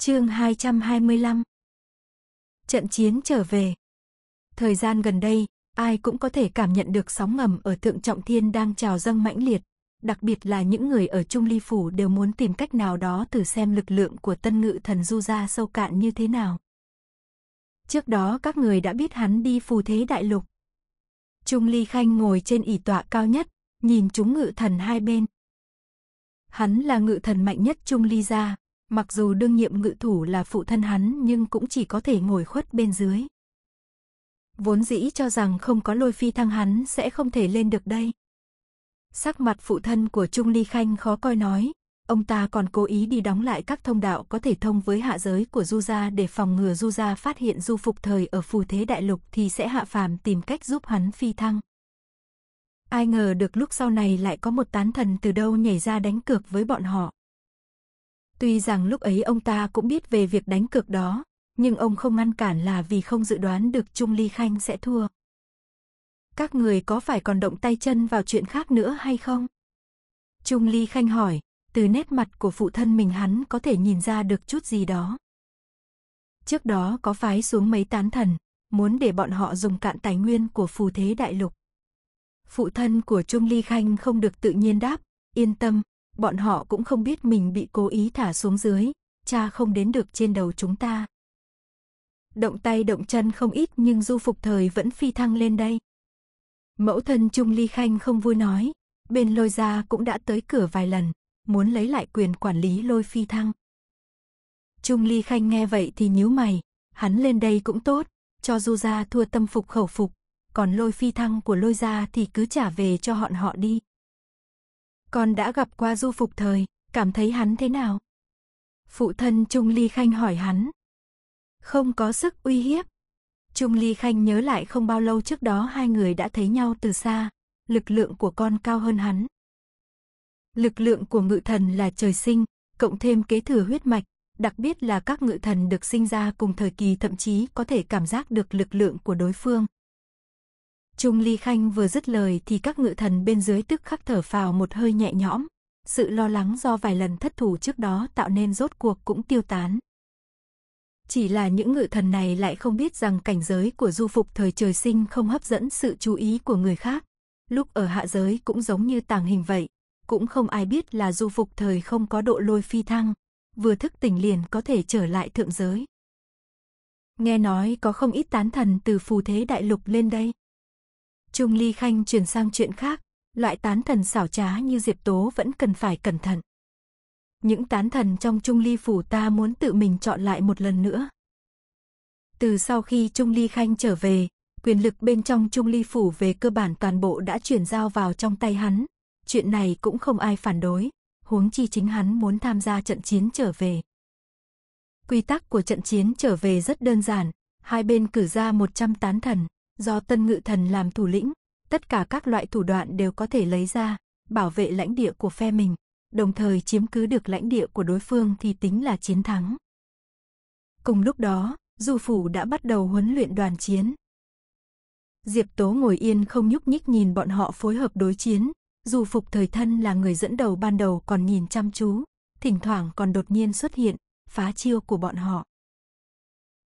Chương 225 Trận chiến trở về Thời gian gần đây, ai cũng có thể cảm nhận được sóng ngầm ở Thượng Trọng Thiên đang trào dâng mãnh liệt. Đặc biệt là những người ở Trung Ly Phủ đều muốn tìm cách nào đó thử xem lực lượng của tân ngự thần du gia sâu cạn như thế nào. Trước đó các người đã biết hắn đi phù thế đại lục. Trung Ly Khanh ngồi trên ỷ tọa cao nhất, nhìn chúng ngự thần hai bên. Hắn là ngự thần mạnh nhất Trung Ly gia, Mặc dù đương nhiệm ngự thủ là phụ thân hắn nhưng cũng chỉ có thể ngồi khuất bên dưới. Vốn dĩ cho rằng không có lôi phi thăng hắn sẽ không thể lên được đây. Sắc mặt phụ thân của Trung Ly Khanh khó coi nói, ông ta còn cố ý đi đóng lại các thông đạo có thể thông với hạ giới của Du Gia để phòng ngừa Du Gia phát hiện Du Phục Thời ở phù thế đại lục thì sẽ hạ phàm tìm cách giúp hắn phi thăng. Ai ngờ được lúc sau này lại có một tán thần từ đâu nhảy ra đánh cược với bọn họ. Tuy rằng lúc ấy ông ta cũng biết về việc đánh cược đó, nhưng ông không ngăn cản là vì không dự đoán được Trung Ly Khanh sẽ thua. Các người có phải còn động tay chân vào chuyện khác nữa hay không? Trung Ly Khanh hỏi, từ nét mặt của phụ thân mình hắn có thể nhìn ra được chút gì đó. Trước đó có phái xuống mấy tán thần, muốn để bọn họ dùng cạn tài nguyên của phù thế đại lục. Phụ thân của Trung Ly Khanh không được tự nhiên đáp, yên tâm, bọn họ cũng không biết mình bị cố ý thả xuống dưới, cha không đến được trên đầu chúng ta. Động tay động chân không ít nhưng du phục thời vẫn phi thăng lên đây. Mẫu thân Trung Ly Khanh không vui nói, bên lôi gia cũng đã tới cửa vài lần, muốn lấy lại quyền quản lý lôi phi thăng. Trung Ly Khanh nghe vậy thì nhíu mày, hắn lên đây cũng tốt, cho du gia thua tâm phục khẩu phục, còn lôi phi thăng của lôi gia thì cứ trả về cho bọn họ đi con đã gặp qua du phục thời, cảm thấy hắn thế nào? Phụ thân Trung Ly Khanh hỏi hắn. Không có sức uy hiếp. Trung Ly Khanh nhớ lại không bao lâu trước đó hai người đã thấy nhau từ xa, lực lượng của con cao hơn hắn. Lực lượng của ngự thần là trời sinh, cộng thêm kế thừa huyết mạch, đặc biệt là các ngự thần được sinh ra cùng thời kỳ thậm chí có thể cảm giác được lực lượng của đối phương, Trung Ly Khanh vừa dứt lời thì các ngự thần bên dưới tức khắc thở phào một hơi nhẹ nhõm, sự lo lắng do vài lần thất thủ trước đó tạo nên rốt cuộc cũng tiêu tán. Chỉ là những ngự thần này lại không biết rằng cảnh giới của du phục thời trời sinh không hấp dẫn sự chú ý của người khác. Lúc ở hạ giới cũng giống như tàng hình vậy, cũng không ai biết là du phục thời không có độ lôi phi thăng, vừa thức tỉnh liền có thể trở lại thượng giới. Nghe nói có không ít tán thần từ phù thế đại lục lên đây. Trung Ly Khanh chuyển sang chuyện khác, loại tán thần xảo trá như Diệp Tố vẫn cần phải cẩn thận. Những tán thần trong Trung Ly phủ ta muốn tự mình chọn lại một lần nữa. Từ sau khi Trung Ly Khanh trở về, quyền lực bên trong Trung Ly phủ về cơ bản toàn bộ đã chuyển giao vào trong tay hắn. Chuyện này cũng không ai phản đối, huống chi chính hắn muốn tham gia trận chiến trở về. Quy tắc của trận chiến trở về rất đơn giản, hai bên cử ra 100 tán thần, do tân ngự thần làm thủ lĩnh, tất cả các loại thủ đoạn đều có thể lấy ra, bảo vệ lãnh địa của phe mình, đồng thời chiếm cứ được lãnh địa của đối phương thì tính là chiến thắng. Cùng lúc đó, Du Phủ đã bắt đầu huấn luyện đoàn chiến. Diệp Tố ngồi yên không nhúc nhích nhìn bọn họ phối hợp đối chiến, dù phục thời thân là người dẫn đầu ban đầu còn nhìn chăm chú, thỉnh thoảng còn đột nhiên xuất hiện, phá chiêu của bọn họ.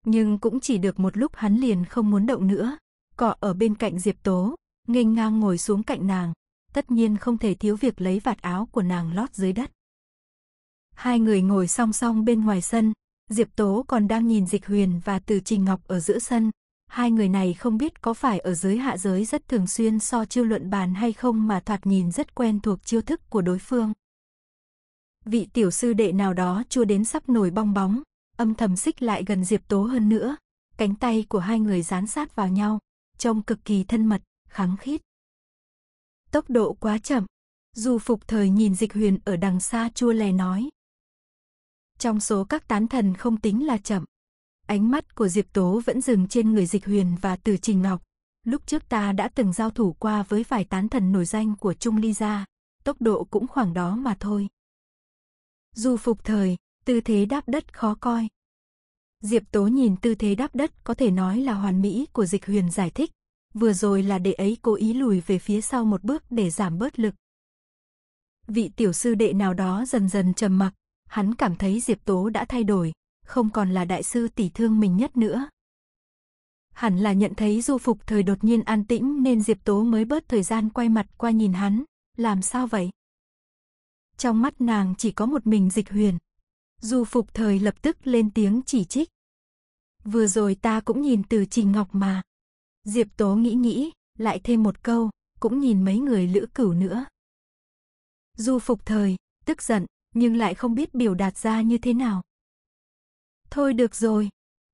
Nhưng cũng chỉ được một lúc hắn liền không muốn động nữa, cọ ở bên cạnh Diệp Tố, nghênh ngang ngồi xuống cạnh nàng, tất nhiên không thể thiếu việc lấy vạt áo của nàng lót dưới đất. Hai người ngồi song song bên ngoài sân, Diệp Tố còn đang nhìn Dịch Huyền và Từ Trình Ngọc ở giữa sân, hai người này không biết có phải ở dưới hạ giới rất thường xuyên so chiêu luận bàn hay không mà thoạt nhìn rất quen thuộc chiêu thức của đối phương. Vị tiểu sư đệ nào đó chua đến sắp nổi bong bóng, âm thầm xích lại gần Diệp Tố hơn nữa, cánh tay của hai người dán sát vào nhau, trông cực kỳ thân mật, kháng khít. Tốc độ quá chậm, dù phục thời nhìn dịch huyền ở đằng xa chua lè nói. Trong số các tán thần không tính là chậm. Ánh mắt của Diệp Tố vẫn dừng trên người dịch huyền và từ trình ngọc. Lúc trước ta đã từng giao thủ qua với vài tán thần nổi danh của Trung Ly Gia, tốc độ cũng khoảng đó mà thôi. Dù phục thời, tư thế đáp đất khó coi, Diệp Tố nhìn tư thế đáp đất có thể nói là hoàn mỹ của Dịch Huyền giải thích, vừa rồi là đệ ấy cố ý lùi về phía sau một bước để giảm bớt lực. Vị tiểu sư đệ nào đó dần dần trầm mặc, hắn cảm thấy Diệp Tố đã thay đổi, không còn là đại sư tỷ thương mình nhất nữa. Hẳn là nhận thấy du phục thời đột nhiên an tĩnh nên Diệp Tố mới bớt thời gian quay mặt qua nhìn hắn, làm sao vậy? Trong mắt nàng chỉ có một mình Dịch Huyền, Du Phục Thời lập tức lên tiếng chỉ trích. Vừa rồi ta cũng nhìn từ Trình Ngọc mà. Diệp Tố nghĩ nghĩ, lại thêm một câu, cũng nhìn mấy người lữ cửu nữa. Du Phục Thời, tức giận, nhưng lại không biết biểu đạt ra như thế nào. Thôi được rồi.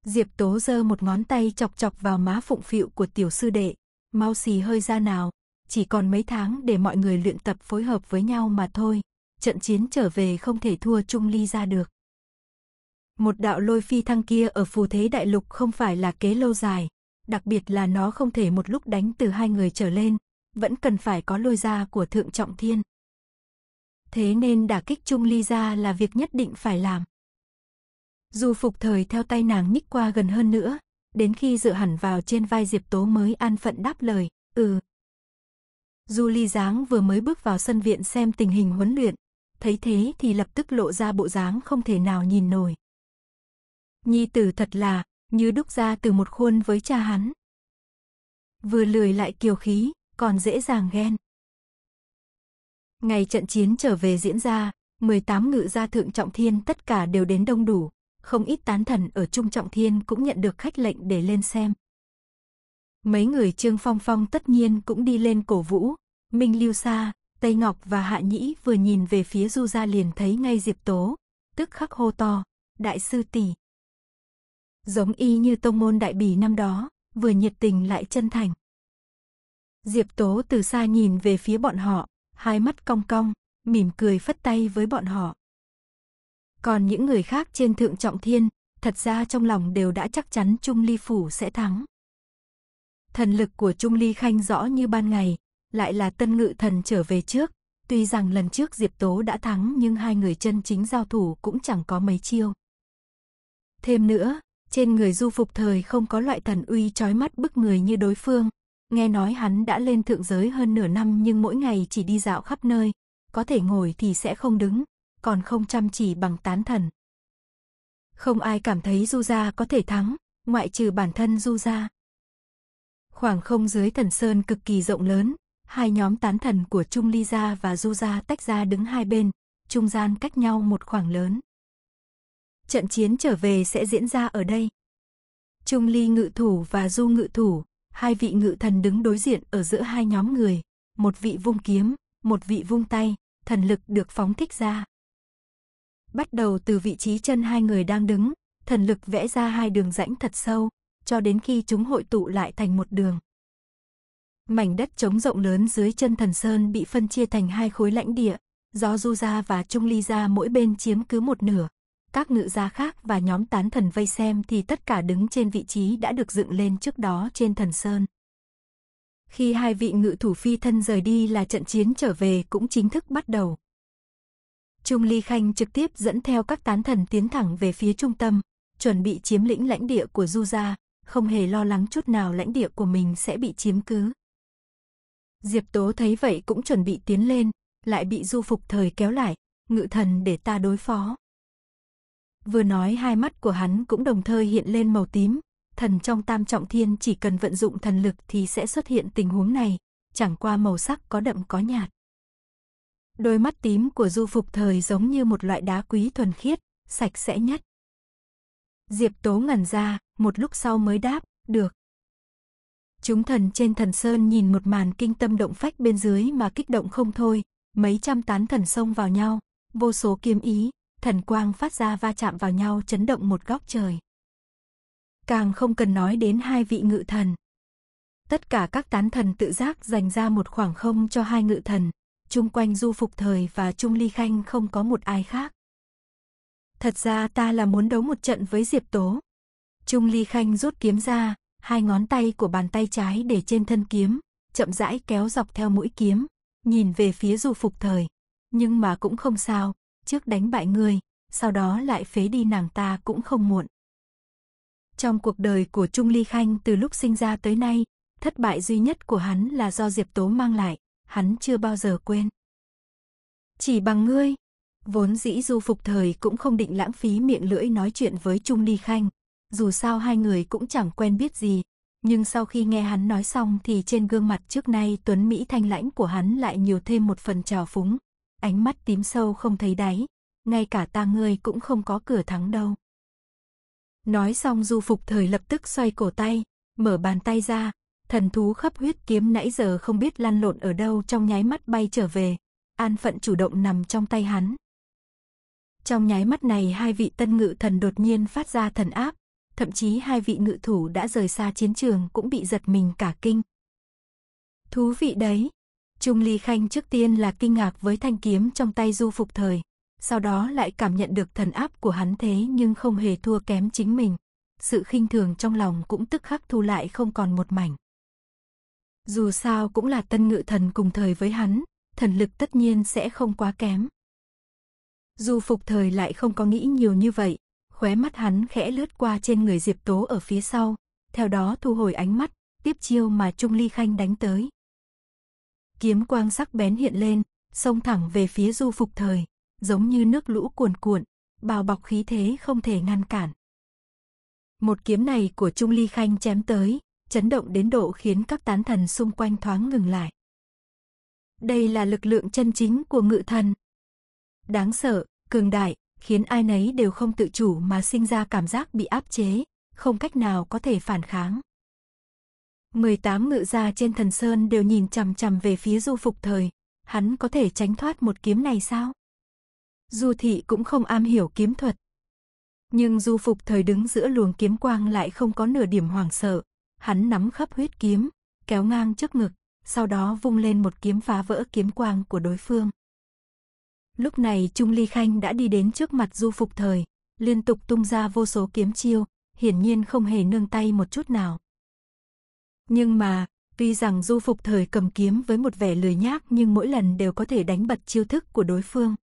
Diệp Tố giơ một ngón tay chọc chọc vào má phụng phịu của tiểu sư đệ. Mau xì hơi ra nào, chỉ còn mấy tháng để mọi người luyện tập phối hợp với nhau mà thôi. Trận chiến trở về không thể thua Trung Ly ra được. Một đạo lôi phi thăng kia ở phù thế đại lục không phải là kế lâu dài, đặc biệt là nó không thể một lúc đánh từ hai người trở lên, vẫn cần phải có lôi gia của thượng trọng thiên. Thế nên đả kích chung ly gia là việc nhất định phải làm. Dù phục thời theo tay nàng nhích qua gần hơn nữa, đến khi dựa hẳn vào trên vai Diệp Tố mới an phận đáp lời, ừ. dù ly dáng vừa mới bước vào sân viện xem tình hình huấn luyện, thấy thế thì lập tức lộ ra bộ dáng không thể nào nhìn nổi nhi tử thật là, như đúc ra từ một khuôn với cha hắn. Vừa lười lại kiều khí, còn dễ dàng ghen. Ngày trận chiến trở về diễn ra, 18 ngự gia thượng trọng thiên tất cả đều đến đông đủ, không ít tán thần ở Trung Trọng Thiên cũng nhận được khách lệnh để lên xem. Mấy người Trương Phong Phong tất nhiên cũng đi lên cổ vũ, Minh Lưu Sa, Tây Ngọc và Hạ Nhĩ vừa nhìn về phía Du Gia liền thấy ngay Diệp Tố, tức khắc hô to, đại sư tỷ. Giống y như tông môn đại bỉ năm đó, vừa nhiệt tình lại chân thành. Diệp Tố từ xa nhìn về phía bọn họ, hai mắt cong cong, mỉm cười phất tay với bọn họ. Còn những người khác trên thượng trọng thiên, thật ra trong lòng đều đã chắc chắn Trung Ly Phủ sẽ thắng. Thần lực của Trung Ly Khanh rõ như ban ngày, lại là tân ngự thần trở về trước. Tuy rằng lần trước Diệp Tố đã thắng nhưng hai người chân chính giao thủ cũng chẳng có mấy chiêu. Thêm nữa, trên người du phục thời không có loại thần uy trói mắt bức người như đối phương. Nghe nói hắn đã lên thượng giới hơn nửa năm nhưng mỗi ngày chỉ đi dạo khắp nơi. Có thể ngồi thì sẽ không đứng, còn không chăm chỉ bằng tán thần. Không ai cảm thấy du gia có thể thắng, ngoại trừ bản thân du gia. Khoảng không dưới thần sơn cực kỳ rộng lớn, hai nhóm tán thần của Trung Ly Gia và Du Gia tách ra đứng hai bên, trung gian cách nhau một khoảng lớn trận chiến trở về sẽ diễn ra ở đây. Trung ly ngự thủ và du ngự thủ, hai vị ngự thần đứng đối diện ở giữa hai nhóm người, một vị vung kiếm, một vị vung tay, thần lực được phóng thích ra. Bắt đầu từ vị trí chân hai người đang đứng, thần lực vẽ ra hai đường rãnh thật sâu, cho đến khi chúng hội tụ lại thành một đường. Mảnh đất trống rộng lớn dưới chân thần sơn bị phân chia thành hai khối lãnh địa, do Du gia và Trung Ly gia mỗi bên chiếm cứ một nửa, các ngự gia khác và nhóm tán thần vây xem thì tất cả đứng trên vị trí đã được dựng lên trước đó trên thần sơn. Khi hai vị ngự thủ phi thân rời đi là trận chiến trở về cũng chính thức bắt đầu. Trung Ly Khanh trực tiếp dẫn theo các tán thần tiến thẳng về phía trung tâm, chuẩn bị chiếm lĩnh lãnh địa của Du gia, không hề lo lắng chút nào lãnh địa của mình sẽ bị chiếm cứ. Diệp Tố thấy vậy cũng chuẩn bị tiến lên, lại bị Du Phục Thời kéo lại, ngự thần để ta đối phó. Vừa nói hai mắt của hắn cũng đồng thời hiện lên màu tím. Thần trong tam trọng thiên chỉ cần vận dụng thần lực thì sẽ xuất hiện tình huống này, chẳng qua màu sắc có đậm có nhạt. Đôi mắt tím của du phục thời giống như một loại đá quý thuần khiết, sạch sẽ nhất. Diệp Tố ngẩn ra, một lúc sau mới đáp, được. Chúng thần trên thần sơn nhìn một màn kinh tâm động phách bên dưới mà kích động không thôi, mấy trăm tán thần xông vào nhau, vô số kiếm ý, thần quang phát ra va chạm vào nhau chấn động một góc trời. Càng không cần nói đến hai vị ngự thần. Tất cả các tán thần tự giác dành ra một khoảng không cho hai ngự thần, chung quanh du phục thời và trung ly khanh không có một ai khác. Thật ra ta là muốn đấu một trận với Diệp Tố. Trung ly khanh rút kiếm ra, hai ngón tay của bàn tay trái để trên thân kiếm, chậm rãi kéo dọc theo mũi kiếm, nhìn về phía du phục thời. Nhưng mà cũng không sao, trước đánh bại ngươi, sau đó lại phế đi nàng ta cũng không muộn. Trong cuộc đời của Trung Ly Khanh từ lúc sinh ra tới nay, thất bại duy nhất của hắn là do Diệp Tố mang lại, hắn chưa bao giờ quên. Chỉ bằng ngươi, vốn dĩ du phục thời cũng không định lãng phí miệng lưỡi nói chuyện với Trung Ly Khanh, dù sao hai người cũng chẳng quen biết gì, nhưng sau khi nghe hắn nói xong thì trên gương mặt trước nay tuấn Mỹ thanh lãnh của hắn lại nhiều thêm một phần trào phúng, ánh mắt tím sâu không thấy đáy, ngay cả ta ngươi cũng không có cửa thắng đâu. Nói xong du phục thời lập tức xoay cổ tay, mở bàn tay ra, thần thú khắp huyết kiếm nãy giờ không biết lăn lộn ở đâu trong nháy mắt bay trở về, an phận chủ động nằm trong tay hắn. Trong nháy mắt này hai vị tân ngự thần đột nhiên phát ra thần áp, thậm chí hai vị ngự thủ đã rời xa chiến trường cũng bị giật mình cả kinh. Thú vị đấy, Trung Ly Khanh trước tiên là kinh ngạc với thanh kiếm trong tay du phục thời, sau đó lại cảm nhận được thần áp của hắn thế nhưng không hề thua kém chính mình. Sự khinh thường trong lòng cũng tức khắc thu lại không còn một mảnh. Dù sao cũng là tân ngự thần cùng thời với hắn, thần lực tất nhiên sẽ không quá kém. Du phục thời lại không có nghĩ nhiều như vậy, khóe mắt hắn khẽ lướt qua trên người Diệp Tố ở phía sau, theo đó thu hồi ánh mắt, tiếp chiêu mà Trung Ly Khanh đánh tới kiếm quang sắc bén hiện lên, xông thẳng về phía du phục thời, giống như nước lũ cuồn cuộn, bao bọc khí thế không thể ngăn cản. Một kiếm này của Trung Ly Khanh chém tới, chấn động đến độ khiến các tán thần xung quanh thoáng ngừng lại. Đây là lực lượng chân chính của ngự thần. Đáng sợ, cường đại, khiến ai nấy đều không tự chủ mà sinh ra cảm giác bị áp chế, không cách nào có thể phản kháng. 18 ngự gia trên thần sơn đều nhìn chằm chằm về phía du phục thời, hắn có thể tránh thoát một kiếm này sao? Du thị cũng không am hiểu kiếm thuật. Nhưng du phục thời đứng giữa luồng kiếm quang lại không có nửa điểm hoảng sợ, hắn nắm khắp huyết kiếm, kéo ngang trước ngực, sau đó vung lên một kiếm phá vỡ kiếm quang của đối phương. Lúc này Trung Ly Khanh đã đi đến trước mặt du phục thời, liên tục tung ra vô số kiếm chiêu, hiển nhiên không hề nương tay một chút nào. Nhưng mà, tuy rằng du phục thời cầm kiếm với một vẻ lười nhác nhưng mỗi lần đều có thể đánh bật chiêu thức của đối phương.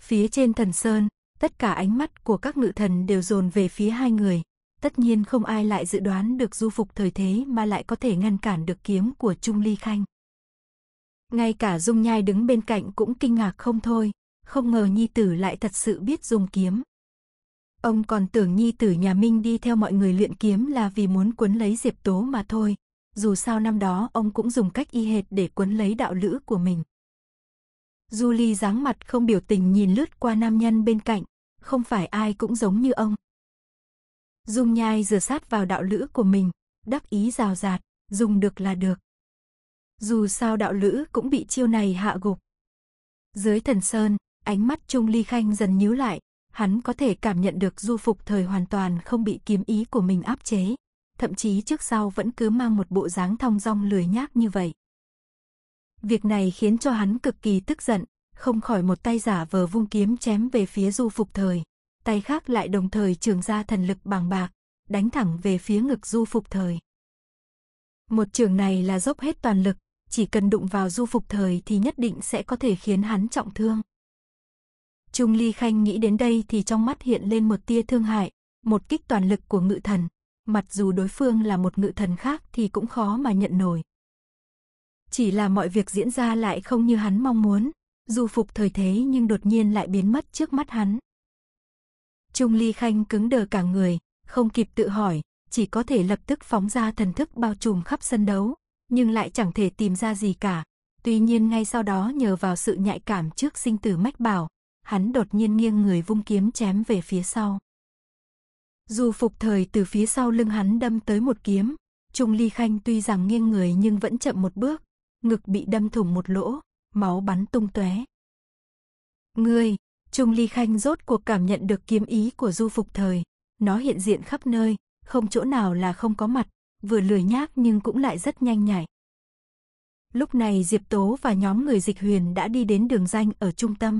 Phía trên thần sơn, tất cả ánh mắt của các ngự thần đều dồn về phía hai người. Tất nhiên không ai lại dự đoán được du phục thời thế mà lại có thể ngăn cản được kiếm của Trung Ly Khanh. Ngay cả Dung Nhai đứng bên cạnh cũng kinh ngạc không thôi, không ngờ Nhi Tử lại thật sự biết dùng kiếm. Ông còn tưởng nhi tử nhà Minh đi theo mọi người luyện kiếm là vì muốn cuốn lấy Diệp Tố mà thôi. Dù sao năm đó ông cũng dùng cách y hệt để cuốn lấy đạo lữ của mình. julie Ly dáng mặt không biểu tình nhìn lướt qua nam nhân bên cạnh, không phải ai cũng giống như ông. Dung nhai rửa sát vào đạo lữ của mình, đắc ý rào rạt, dùng được là được. Dù sao đạo lữ cũng bị chiêu này hạ gục. Dưới thần sơn, ánh mắt Trung Ly Khanh dần nhíu lại, hắn có thể cảm nhận được du phục thời hoàn toàn không bị kiếm ý của mình áp chế, thậm chí trước sau vẫn cứ mang một bộ dáng thong dong lười nhác như vậy. Việc này khiến cho hắn cực kỳ tức giận, không khỏi một tay giả vờ vung kiếm chém về phía du phục thời, tay khác lại đồng thời trường ra thần lực bàng bạc, đánh thẳng về phía ngực du phục thời. Một trường này là dốc hết toàn lực, chỉ cần đụng vào du phục thời thì nhất định sẽ có thể khiến hắn trọng thương. Trung Ly Khanh nghĩ đến đây thì trong mắt hiện lên một tia thương hại, một kích toàn lực của ngự thần, mặc dù đối phương là một ngự thần khác thì cũng khó mà nhận nổi. Chỉ là mọi việc diễn ra lại không như hắn mong muốn, dù phục thời thế nhưng đột nhiên lại biến mất trước mắt hắn. Trung Ly Khanh cứng đờ cả người, không kịp tự hỏi, chỉ có thể lập tức phóng ra thần thức bao trùm khắp sân đấu, nhưng lại chẳng thể tìm ra gì cả. Tuy nhiên ngay sau đó nhờ vào sự nhạy cảm trước sinh tử mách bảo, hắn đột nhiên nghiêng người vung kiếm chém về phía sau. Dù phục thời từ phía sau lưng hắn đâm tới một kiếm, Trung Ly Khanh tuy rằng nghiêng người nhưng vẫn chậm một bước, ngực bị đâm thủng một lỗ, máu bắn tung tóe. Ngươi, Trung Ly Khanh rốt cuộc cảm nhận được kiếm ý của Du Phục Thời, nó hiện diện khắp nơi, không chỗ nào là không có mặt, vừa lười nhác nhưng cũng lại rất nhanh nhảy. Lúc này Diệp Tố và nhóm người dịch huyền đã đi đến đường danh ở trung tâm,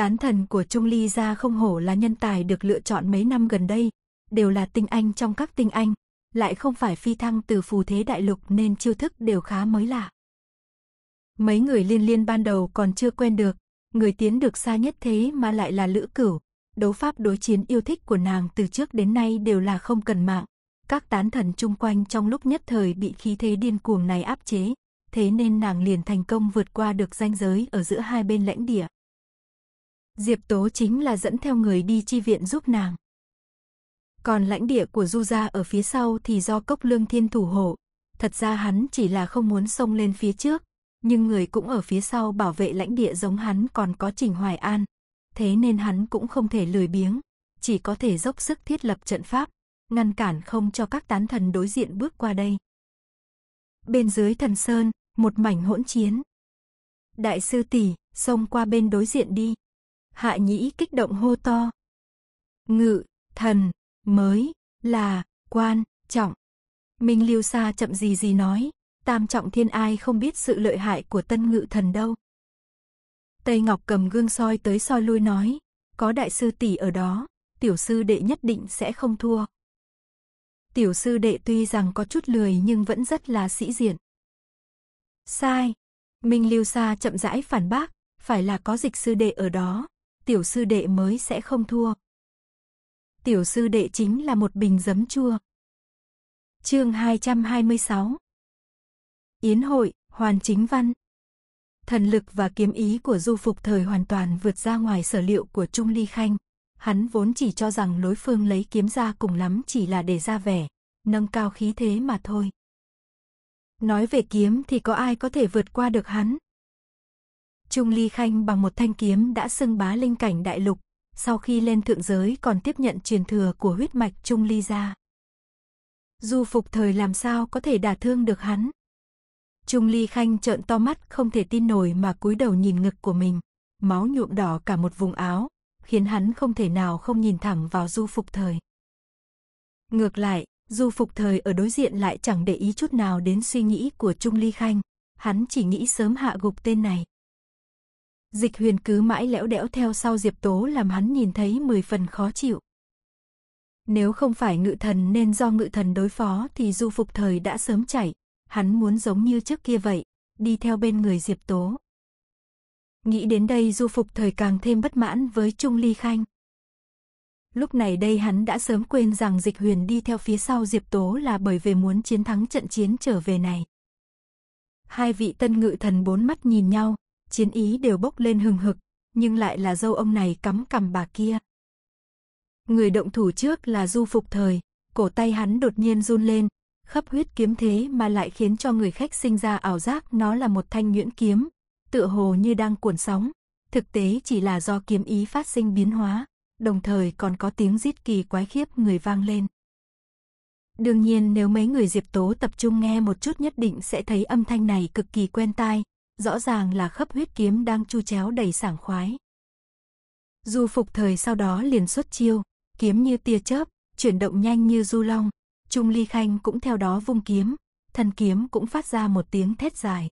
Tán thần của Trung Ly gia không hổ là nhân tài được lựa chọn mấy năm gần đây, đều là tinh anh trong các tinh anh, lại không phải phi thăng từ phù thế đại lục nên chiêu thức đều khá mới lạ. Mấy người liên liên ban đầu còn chưa quen được, người tiến được xa nhất thế mà lại là lữ cửu. Đấu pháp đối chiến yêu thích của nàng từ trước đến nay đều là không cần mạng. Các tán thần chung quanh trong lúc nhất thời bị khí thế điên cuồng này áp chế, thế nên nàng liền thành công vượt qua được ranh giới ở giữa hai bên lãnh địa. Diệp Tố chính là dẫn theo người đi chi viện giúp nàng. Còn lãnh địa của Du Gia ở phía sau thì do Cốc Lương Thiên thủ hộ. Thật ra hắn chỉ là không muốn xông lên phía trước, nhưng người cũng ở phía sau bảo vệ lãnh địa giống hắn còn có Trình Hoài An. Thế nên hắn cũng không thể lười biếng, chỉ có thể dốc sức thiết lập trận pháp, ngăn cản không cho các tán thần đối diện bước qua đây. Bên dưới thần sơn, một mảnh hỗn chiến. Đại sư tỷ, xông qua bên đối diện đi hạ nhĩ kích động hô to. Ngự, thần, mới, là, quan, trọng. Minh Liêu Sa chậm gì gì nói, tam trọng thiên ai không biết sự lợi hại của tân ngự thần đâu. Tây Ngọc cầm gương soi tới soi lui nói, có đại sư tỷ ở đó, tiểu sư đệ nhất định sẽ không thua. Tiểu sư đệ tuy rằng có chút lười nhưng vẫn rất là sĩ diện. Sai, Minh Liêu Sa chậm rãi phản bác, phải là có dịch sư đệ ở đó, tiểu sư đệ mới sẽ không thua. Tiểu sư đệ chính là một bình giấm chua. Chương 226. Yến hội, Hoàn Chính Văn. Thần lực và kiếm ý của Du Phục thời hoàn toàn vượt ra ngoài sở liệu của Trung Ly Khanh. Hắn vốn chỉ cho rằng đối phương lấy kiếm ra cùng lắm chỉ là để ra vẻ, nâng cao khí thế mà thôi. Nói về kiếm thì có ai có thể vượt qua được hắn, Trung Ly Khanh bằng một thanh kiếm đã xưng bá linh cảnh đại lục, sau khi lên thượng giới còn tiếp nhận truyền thừa của huyết mạch Trung Ly ra. Du phục thời làm sao có thể đả thương được hắn? Trung Ly Khanh trợn to mắt không thể tin nổi mà cúi đầu nhìn ngực của mình, máu nhuộm đỏ cả một vùng áo, khiến hắn không thể nào không nhìn thẳng vào Du phục thời. Ngược lại, Du phục thời ở đối diện lại chẳng để ý chút nào đến suy nghĩ của Trung Ly Khanh, hắn chỉ nghĩ sớm hạ gục tên này. Dịch huyền cứ mãi lẽo đẽo theo sau Diệp Tố làm hắn nhìn thấy mười phần khó chịu. Nếu không phải ngự thần nên do ngự thần đối phó thì du phục thời đã sớm chảy, hắn muốn giống như trước kia vậy, đi theo bên người Diệp Tố. Nghĩ đến đây du phục thời càng thêm bất mãn với Trung Ly Khanh. Lúc này đây hắn đã sớm quên rằng dịch huyền đi theo phía sau Diệp Tố là bởi vì muốn chiến thắng trận chiến trở về này. Hai vị tân ngự thần bốn mắt nhìn nhau, chiến ý đều bốc lên hừng hực, nhưng lại là dâu ông này cắm cằm bà kia. Người động thủ trước là du phục thời, cổ tay hắn đột nhiên run lên, khắp huyết kiếm thế mà lại khiến cho người khách sinh ra ảo giác nó là một thanh nhuyễn kiếm, tựa hồ như đang cuộn sóng, thực tế chỉ là do kiếm ý phát sinh biến hóa, đồng thời còn có tiếng rít kỳ quái khiếp người vang lên. Đương nhiên nếu mấy người Diệp Tố tập trung nghe một chút nhất định sẽ thấy âm thanh này cực kỳ quen tai, rõ ràng là khắp huyết kiếm đang chu chéo đầy sảng khoái. Du phục thời sau đó liền xuất chiêu, kiếm như tia chớp, chuyển động nhanh như du long, Trung Ly Khanh cũng theo đó vung kiếm, thân kiếm cũng phát ra một tiếng thét dài.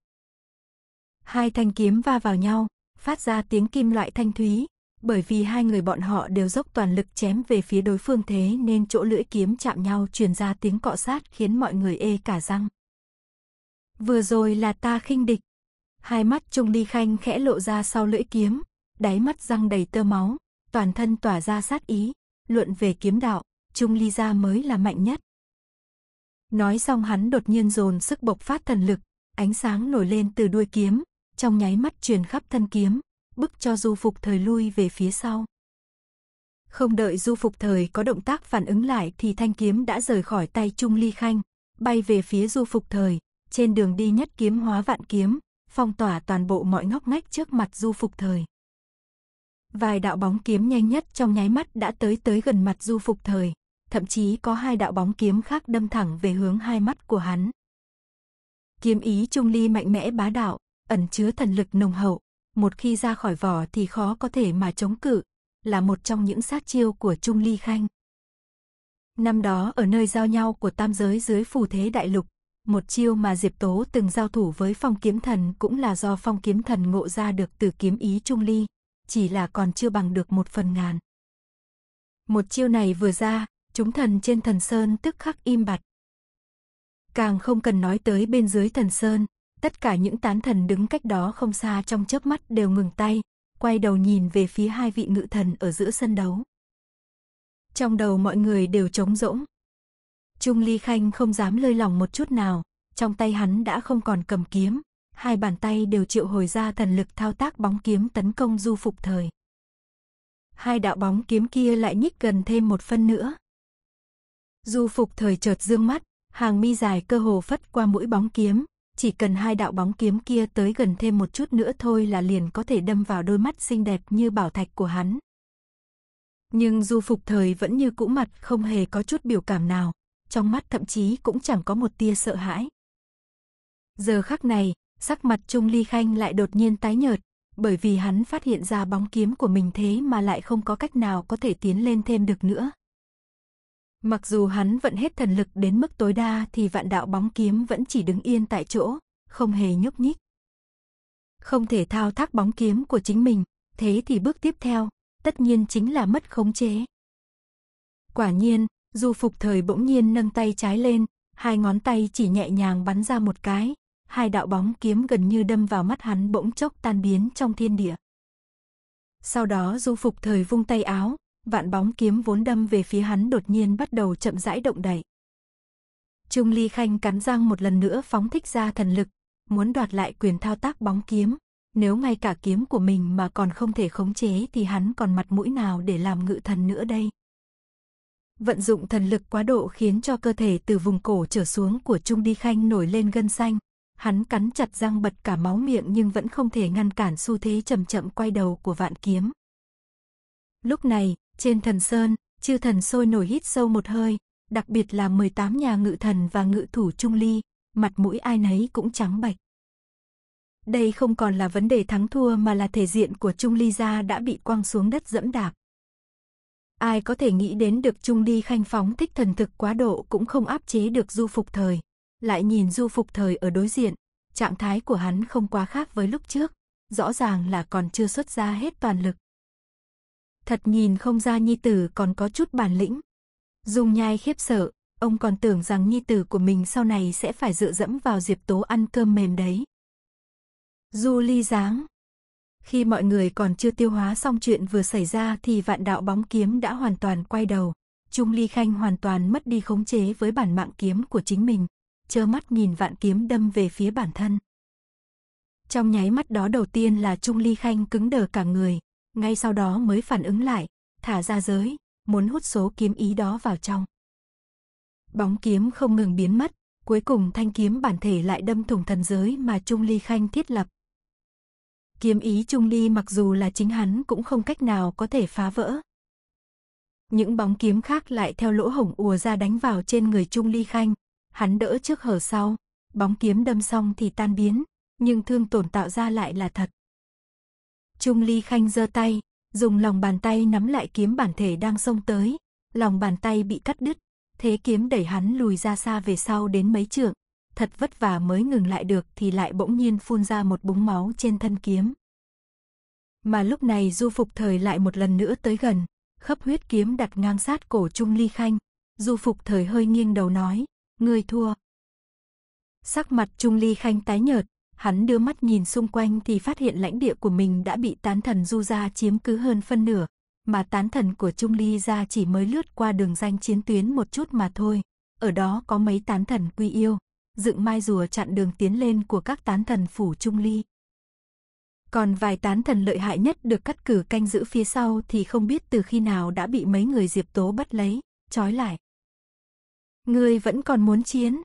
Hai thanh kiếm va vào nhau, phát ra tiếng kim loại thanh thúy, bởi vì hai người bọn họ đều dốc toàn lực chém về phía đối phương thế nên chỗ lưỡi kiếm chạm nhau truyền ra tiếng cọ sát khiến mọi người ê cả răng. Vừa rồi là ta khinh địch, hai mắt Trung Ly Khanh khẽ lộ ra sau lưỡi kiếm, đáy mắt răng đầy tơ máu, toàn thân tỏa ra sát ý, luận về kiếm đạo, Trung Ly gia mới là mạnh nhất. Nói xong hắn đột nhiên dồn sức bộc phát thần lực, ánh sáng nổi lên từ đuôi kiếm, trong nháy mắt truyền khắp thân kiếm, bức cho Du Phục Thời lui về phía sau. Không đợi Du Phục Thời có động tác phản ứng lại thì thanh kiếm đã rời khỏi tay Trung Ly Khanh, bay về phía Du Phục Thời, trên đường đi nhất kiếm hóa vạn kiếm, phong tỏa toàn bộ mọi ngóc ngách trước mặt Du Phục Thời. Vài đạo bóng kiếm nhanh nhất trong nháy mắt đã tới tới gần mặt Du Phục Thời, thậm chí có hai đạo bóng kiếm khác đâm thẳng về hướng hai mắt của hắn. Kiếm ý trung ly mạnh mẽ bá đạo, ẩn chứa thần lực nồng hậu, một khi ra khỏi vỏ thì khó có thể mà chống cự, là một trong những sát chiêu của Trung Ly Khanh. Năm đó ở nơi giao nhau của tam giới dưới phù thế đại lục, một chiêu mà Diệp Tố từng giao thủ với phong kiếm thần cũng là do phong kiếm thần ngộ ra được từ kiếm ý trung ly, chỉ là còn chưa bằng được một phần ngàn. Một chiêu này vừa ra, chúng thần trên thần sơn tức khắc im bặt. Càng không cần nói tới bên dưới thần sơn, tất cả những tán thần đứng cách đó không xa trong chớp mắt đều ngừng tay, quay đầu nhìn về phía hai vị ngự thần ở giữa sân đấu. Trong đầu mọi người đều trống rỗng, Trung Ly Khanh không dám lơi lỏng một chút nào, trong tay hắn đã không còn cầm kiếm, hai bàn tay đều triệu hồi ra thần lực thao tác bóng kiếm tấn công du phục thời. Hai đạo bóng kiếm kia lại nhích gần thêm một phân nữa. Du phục thời chợt dương mắt, hàng mi dài cơ hồ phất qua mũi bóng kiếm, chỉ cần hai đạo bóng kiếm kia tới gần thêm một chút nữa thôi là liền có thể đâm vào đôi mắt xinh đẹp như bảo thạch của hắn. Nhưng du phục thời vẫn như cũ mặt không hề có chút biểu cảm nào, trong mắt thậm chí cũng chẳng có một tia sợ hãi. Giờ khắc này, sắc mặt Trung Ly Khanh lại đột nhiên tái nhợt, bởi vì hắn phát hiện ra bóng kiếm của mình thế mà lại không có cách nào có thể tiến lên thêm được nữa. Mặc dù hắn vận hết thần lực đến mức tối đa thì vạn đạo bóng kiếm vẫn chỉ đứng yên tại chỗ, không hề nhúc nhích. Không thể thao tác bóng kiếm của chính mình, thế thì bước tiếp theo, tất nhiên chính là mất khống chế. Quả nhiên, Du phục thời bỗng nhiên nâng tay trái lên, hai ngón tay chỉ nhẹ nhàng bắn ra một cái, hai đạo bóng kiếm gần như đâm vào mắt hắn bỗng chốc tan biến trong thiên địa. Sau đó du phục thời vung tay áo, vạn bóng kiếm vốn đâm về phía hắn đột nhiên bắt đầu chậm rãi động đậy. Trung Ly Khanh cắn răng một lần nữa phóng thích ra thần lực, muốn đoạt lại quyền thao tác bóng kiếm, nếu ngay cả kiếm của mình mà còn không thể khống chế thì hắn còn mặt mũi nào để làm ngự thần nữa đây vận dụng thần lực quá độ khiến cho cơ thể từ vùng cổ trở xuống của Trung Đi Khanh nổi lên gân xanh. Hắn cắn chặt răng bật cả máu miệng nhưng vẫn không thể ngăn cản xu thế chậm chậm quay đầu của vạn kiếm. Lúc này, trên thần sơn, chư thần sôi nổi hít sâu một hơi, đặc biệt là 18 nhà ngự thần và ngự thủ Trung Ly, mặt mũi ai nấy cũng trắng bạch. Đây không còn là vấn đề thắng thua mà là thể diện của Trung Ly gia đã bị quăng xuống đất dẫm đạp ai có thể nghĩ đến được Trung đi khanh phóng thích thần thực quá độ cũng không áp chế được du phục thời. Lại nhìn du phục thời ở đối diện, trạng thái của hắn không quá khác với lúc trước, rõ ràng là còn chưa xuất ra hết toàn lực. Thật nhìn không ra nhi tử còn có chút bản lĩnh. Dung nhai khiếp sợ, ông còn tưởng rằng nhi tử của mình sau này sẽ phải dựa dẫm vào Diệp Tố ăn cơm mềm đấy. Du ly giáng khi mọi người còn chưa tiêu hóa xong chuyện vừa xảy ra thì vạn đạo bóng kiếm đã hoàn toàn quay đầu. Trung Ly Khanh hoàn toàn mất đi khống chế với bản mạng kiếm của chính mình, chơ mắt nhìn vạn kiếm đâm về phía bản thân. Trong nháy mắt đó đầu tiên là Trung Ly Khanh cứng đờ cả người, ngay sau đó mới phản ứng lại, thả ra giới, muốn hút số kiếm ý đó vào trong. Bóng kiếm không ngừng biến mất, cuối cùng thanh kiếm bản thể lại đâm thủng thần giới mà Trung Ly Khanh thiết lập, kiếm ý trung ly mặc dù là chính hắn cũng không cách nào có thể phá vỡ. Những bóng kiếm khác lại theo lỗ hổng ùa ra đánh vào trên người trung ly khanh, hắn đỡ trước hở sau, bóng kiếm đâm xong thì tan biến, nhưng thương tổn tạo ra lại là thật. Trung ly khanh giơ tay, dùng lòng bàn tay nắm lại kiếm bản thể đang xông tới, lòng bàn tay bị cắt đứt, thế kiếm đẩy hắn lùi ra xa về sau đến mấy trượng, thật vất vả mới ngừng lại được thì lại bỗng nhiên phun ra một búng máu trên thân kiếm. Mà lúc này Du Phục Thời lại một lần nữa tới gần, khắp huyết kiếm đặt ngang sát cổ Trung Ly Khanh, Du Phục Thời hơi nghiêng đầu nói, ngươi thua. Sắc mặt Trung Ly Khanh tái nhợt, hắn đưa mắt nhìn xung quanh thì phát hiện lãnh địa của mình đã bị tán thần Du gia chiếm cứ hơn phân nửa, mà tán thần của Trung Ly gia chỉ mới lướt qua đường danh chiến tuyến một chút mà thôi, ở đó có mấy tán thần quy yêu dựng mai rùa chặn đường tiến lên của các tán thần phủ Trung Ly. Còn vài tán thần lợi hại nhất được cắt cử canh giữ phía sau thì không biết từ khi nào đã bị mấy người Diệp Tố bắt lấy, trói lại. Ngươi vẫn còn muốn chiến.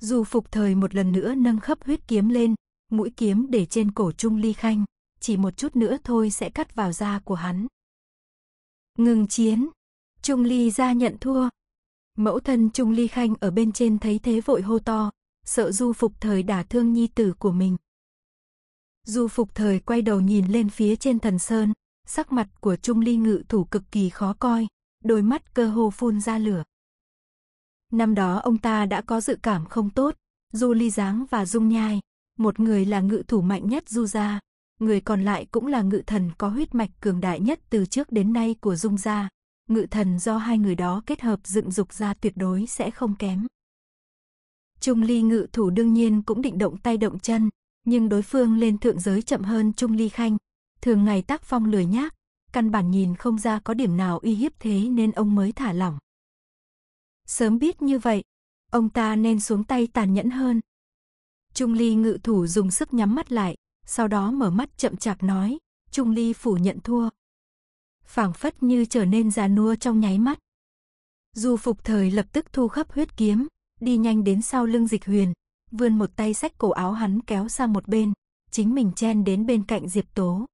Dù phục thời một lần nữa nâng khắp huyết kiếm lên, mũi kiếm để trên cổ Trung Ly Khanh, chỉ một chút nữa thôi sẽ cắt vào da của hắn. Ngừng chiến. Trung Ly ra nhận thua. Mẫu thân Trung Ly Khanh ở bên trên thấy thế vội hô to, sợ du phục thời đả thương nhi tử của mình. Du phục thời quay đầu nhìn lên phía trên thần sơn, sắc mặt của Trung Ly ngự thủ cực kỳ khó coi, đôi mắt cơ hồ phun ra lửa. Năm đó ông ta đã có dự cảm không tốt, Du Ly Giáng và Dung Nhai, một người là ngự thủ mạnh nhất Du gia, người còn lại cũng là ngự thần có huyết mạch cường đại nhất từ trước đến nay của Dung gia. Ngự thần do hai người đó kết hợp dựng dục ra tuyệt đối sẽ không kém. Trung Ly ngự thủ đương nhiên cũng định động tay động chân, nhưng đối phương lên thượng giới chậm hơn Trung Ly Khanh. Thường ngày tác phong lười nhác, căn bản nhìn không ra có điểm nào uy hiếp thế nên ông mới thả lỏng. Sớm biết như vậy, ông ta nên xuống tay tàn nhẫn hơn. Trung Ly ngự thủ dùng sức nhắm mắt lại, sau đó mở mắt chậm chạp nói, Trung Ly phủ nhận thua. phảng phất như trở nên già nua trong nháy mắt. Du phục thời lập tức thu khắp huyết kiếm, đi nhanh đến sau lưng dịch huyền, vươn một tay xách cổ áo hắn kéo sang một bên, chính mình chen đến bên cạnh Diệp Tố.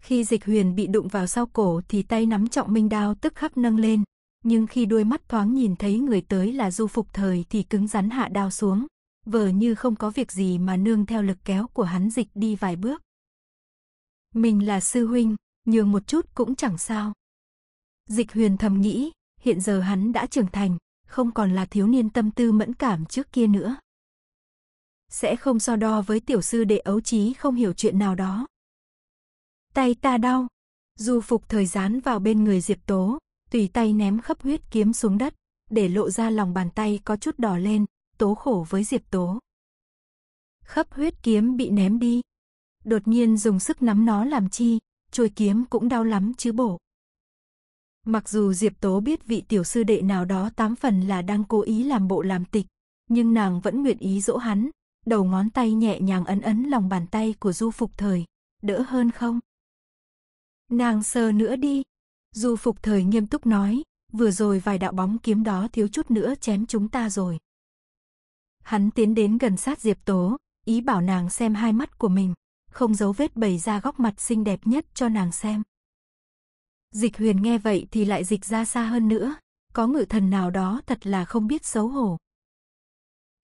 Khi dịch huyền bị đụng vào sau cổ thì tay nắm trọng minh đao tức khắc nâng lên, nhưng khi đôi mắt thoáng nhìn thấy người tới là du phục thời thì cứng rắn hạ đao xuống, vờ như không có việc gì mà nương theo lực kéo của hắn dịch đi vài bước. Mình là sư huynh, nhường một chút cũng chẳng sao. Dịch huyền thầm nghĩ, hiện giờ hắn đã trưởng thành, không còn là thiếu niên tâm tư mẫn cảm trước kia nữa. Sẽ không so đo với tiểu sư đệ ấu trí không hiểu chuyện nào đó. Tay ta đau, du phục thời gian vào bên người Diệp Tố, tùy tay ném khắp huyết kiếm xuống đất, để lộ ra lòng bàn tay có chút đỏ lên, tố khổ với Diệp Tố. Khắp huyết kiếm bị ném đi. Đột nhiên dùng sức nắm nó làm chi, chuôi kiếm cũng đau lắm chứ bổ. Mặc dù Diệp Tố biết vị tiểu sư đệ nào đó tám phần là đang cố ý làm bộ làm tịch, nhưng nàng vẫn nguyện ý dỗ hắn, đầu ngón tay nhẹ nhàng ấn ấn lòng bàn tay của Du Phục Thời, đỡ hơn không? Nàng sờ nữa đi. Du Phục Thời nghiêm túc nói, vừa rồi vài đạo bóng kiếm đó thiếu chút nữa chém chúng ta rồi. Hắn tiến đến gần sát Diệp Tố, ý bảo nàng xem hai mắt của mình, không giấu vết bày ra góc mặt xinh đẹp nhất cho nàng xem. Dịch huyền nghe vậy thì lại dịch ra xa hơn nữa, có ngự thần nào đó thật là không biết xấu hổ.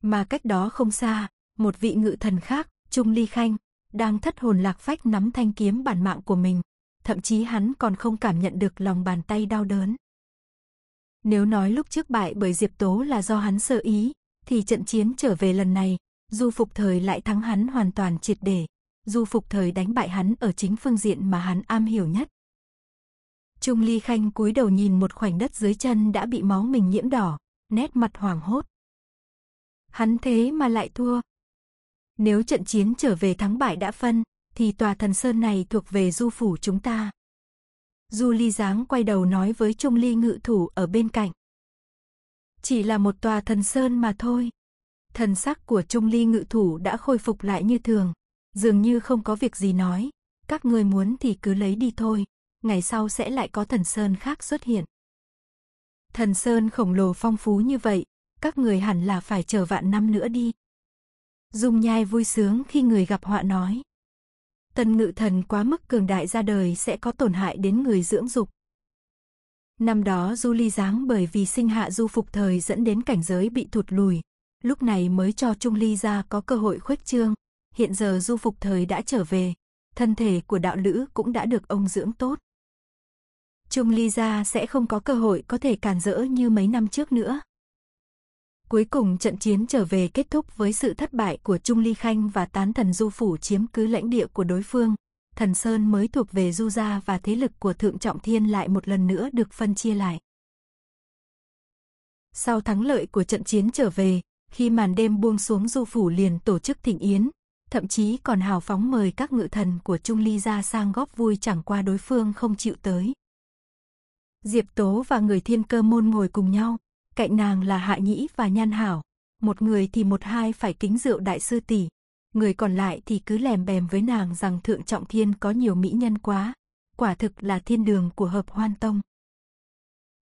Mà cách đó không xa, một vị ngự thần khác, Trung Ly Khanh, đang thất hồn lạc phách nắm thanh kiếm bản mạng của mình, thậm chí hắn còn không cảm nhận được lòng bàn tay đau đớn. Nếu nói lúc trước bại bởi Diệp Tố là do hắn sơ ý, thì trận chiến trở về lần này, Du Phục Thời lại thắng hắn hoàn toàn triệt để. Du Phục Thời đánh bại hắn ở chính phương diện mà hắn am hiểu nhất. Trung Ly Khanh cúi đầu nhìn một khoảnh đất dưới chân đã bị máu mình nhiễm đỏ, nét mặt hoảng hốt. Hắn thế mà lại thua. Nếu trận chiến trở về thắng bại đã phân, thì tòa thần sơn này thuộc về du phủ chúng ta. Du Ly Giáng quay đầu nói với Trung Ly ngự thủ ở bên cạnh. Chỉ là một tòa thần sơn mà thôi. Thần sắc của Trung Ly ngự thủ đã khôi phục lại như thường, dường như không có việc gì nói, các người muốn thì cứ lấy đi thôi ngày sau sẽ lại có thần sơn khác xuất hiện. Thần sơn khổng lồ phong phú như vậy, các người hẳn là phải chờ vạn năm nữa đi. Dung nhai vui sướng khi người gặp họa nói. Tần ngự thần quá mức cường đại ra đời sẽ có tổn hại đến người dưỡng dục. Năm đó Du Ly Giáng bởi vì sinh hạ Du Phục Thời dẫn đến cảnh giới bị thụt lùi, lúc này mới cho Trung Ly ra có cơ hội khuếch trương. Hiện giờ Du Phục Thời đã trở về, thân thể của đạo lữ cũng đã được ông dưỡng tốt. Trung Ly gia sẽ không có cơ hội có thể cản rỡ như mấy năm trước nữa. Cuối cùng trận chiến trở về kết thúc với sự thất bại của Trung Ly Khanh và tán thần Du Phủ chiếm cứ lãnh địa của đối phương. Thần Sơn mới thuộc về Du Gia và thế lực của Thượng Trọng Thiên lại một lần nữa được phân chia lại. Sau thắng lợi của trận chiến trở về, khi màn đêm buông xuống Du Phủ liền tổ chức thịnh yến, thậm chí còn hào phóng mời các ngự thần của Trung Ly gia sang góp vui chẳng qua đối phương không chịu tới. Diệp Tố và người thiên cơ môn ngồi cùng nhau, cạnh nàng là Hạ Nhĩ và Nhan Hảo, một người thì một hai phải kính rượu đại sư tỷ, người còn lại thì cứ lèm bèm với nàng rằng Thượng Trọng Thiên có nhiều mỹ nhân quá, quả thực là thiên đường của hợp hoan tông.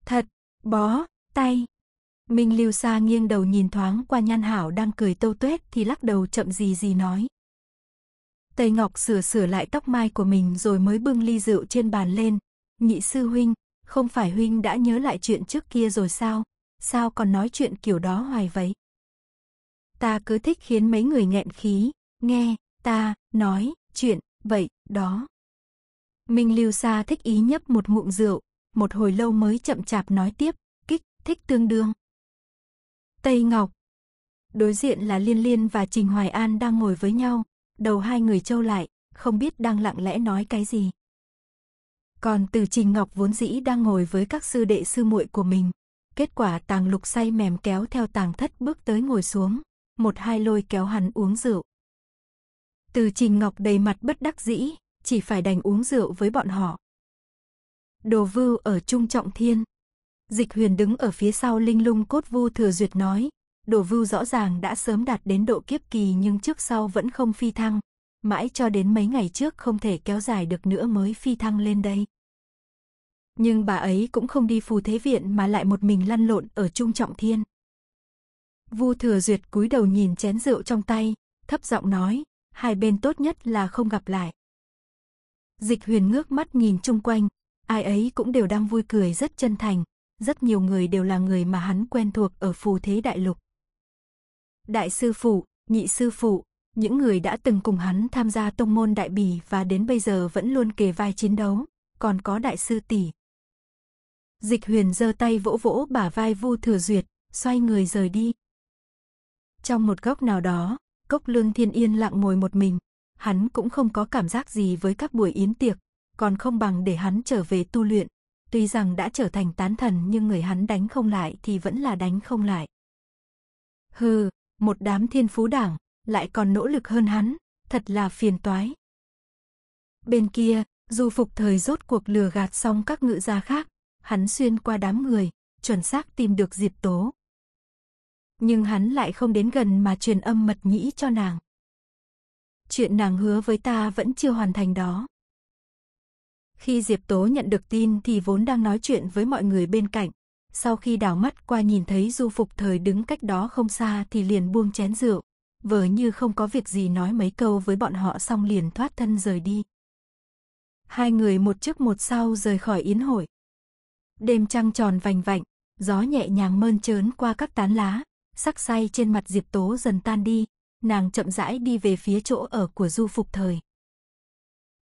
Thật, bó, tay. Minh Lưu Sa nghiêng đầu nhìn thoáng qua Nhan Hảo đang cười tâu tuét thì lắc đầu chậm gì gì nói. Tây Ngọc sửa sửa lại tóc mai của mình rồi mới bưng ly rượu trên bàn lên. Nhị sư huynh, không phải huynh đã nhớ lại chuyện trước kia rồi sao? Sao còn nói chuyện kiểu đó hoài vậy? Ta cứ thích khiến mấy người nghẹn khí, nghe, ta, nói, chuyện, vậy, đó. Minh Lưu Sa thích ý nhấp một ngụm rượu, một hồi lâu mới chậm chạp nói tiếp, kích, thích tương đương. Tây Ngọc Đối diện là Liên Liên và Trình Hoài An đang ngồi với nhau, đầu hai người trâu lại, không biết đang lặng lẽ nói cái gì. Còn Từ Trình Ngọc vốn dĩ đang ngồi với các sư đệ sư muội của mình. Kết quả tàng lục say mềm kéo theo tàng thất bước tới ngồi xuống, một hai lôi kéo hắn uống rượu. Từ Trình Ngọc đầy mặt bất đắc dĩ, chỉ phải đành uống rượu với bọn họ. Đồ vưu ở Trung Trọng Thiên. Dịch huyền đứng ở phía sau linh lung cốt vu thừa duyệt nói, đồ vưu rõ ràng đã sớm đạt đến độ kiếp kỳ nhưng trước sau vẫn không phi thăng, mãi cho đến mấy ngày trước không thể kéo dài được nữa mới phi thăng lên đây. Nhưng bà ấy cũng không đi phù thế viện mà lại một mình lăn lộn ở Trung Trọng Thiên. Vu Thừa Duyệt cúi đầu nhìn chén rượu trong tay, thấp giọng nói, hai bên tốt nhất là không gặp lại. Dịch huyền ngước mắt nhìn chung quanh, ai ấy cũng đều đang vui cười rất chân thành, rất nhiều người đều là người mà hắn quen thuộc ở phù thế đại lục. Đại sư phụ, nhị sư phụ, những người đã từng cùng hắn tham gia tông môn đại bỉ và đến bây giờ vẫn luôn kề vai chiến đấu, còn có đại sư tỷ. Dịch huyền giơ tay vỗ vỗ bả vai Vu Thừa Duyệt, xoay người rời đi. Trong một góc nào đó, Cốc Lương Thiên yên lặng ngồi một mình, hắn cũng không có cảm giác gì với các buổi yến tiệc, còn không bằng để hắn trở về tu luyện. Tuy rằng đã trở thành tán thần nhưng người hắn đánh không lại thì vẫn là đánh không lại. Hừ, một đám thiên phú đảng, lại còn nỗ lực hơn hắn, thật là phiền toái. Bên kia, du phục thời rốt cuộc lừa gạt xong các ngự gia khác, hắn xuyên qua đám người, chuẩn xác tìm được Diệp Tố. Nhưng hắn lại không đến gần mà truyền âm mật nhĩ cho nàng. Chuyện nàng hứa với ta vẫn chưa hoàn thành đó. Khi Diệp Tố nhận được tin thì vốn đang nói chuyện với mọi người bên cạnh. Sau khi đảo mắt qua nhìn thấy du phục thời đứng cách đó không xa thì liền buông chén rượu, vờ như không có việc gì nói mấy câu với bọn họ xong liền thoát thân rời đi. Hai người một trước một sau rời khỏi yến hội. Đêm trăng tròn vành vạnh, gió nhẹ nhàng mơn trớn qua các tán lá, sắc say trên mặt Diệp Tố dần tan đi, nàng chậm rãi đi về phía chỗ ở của Du Phục Thời.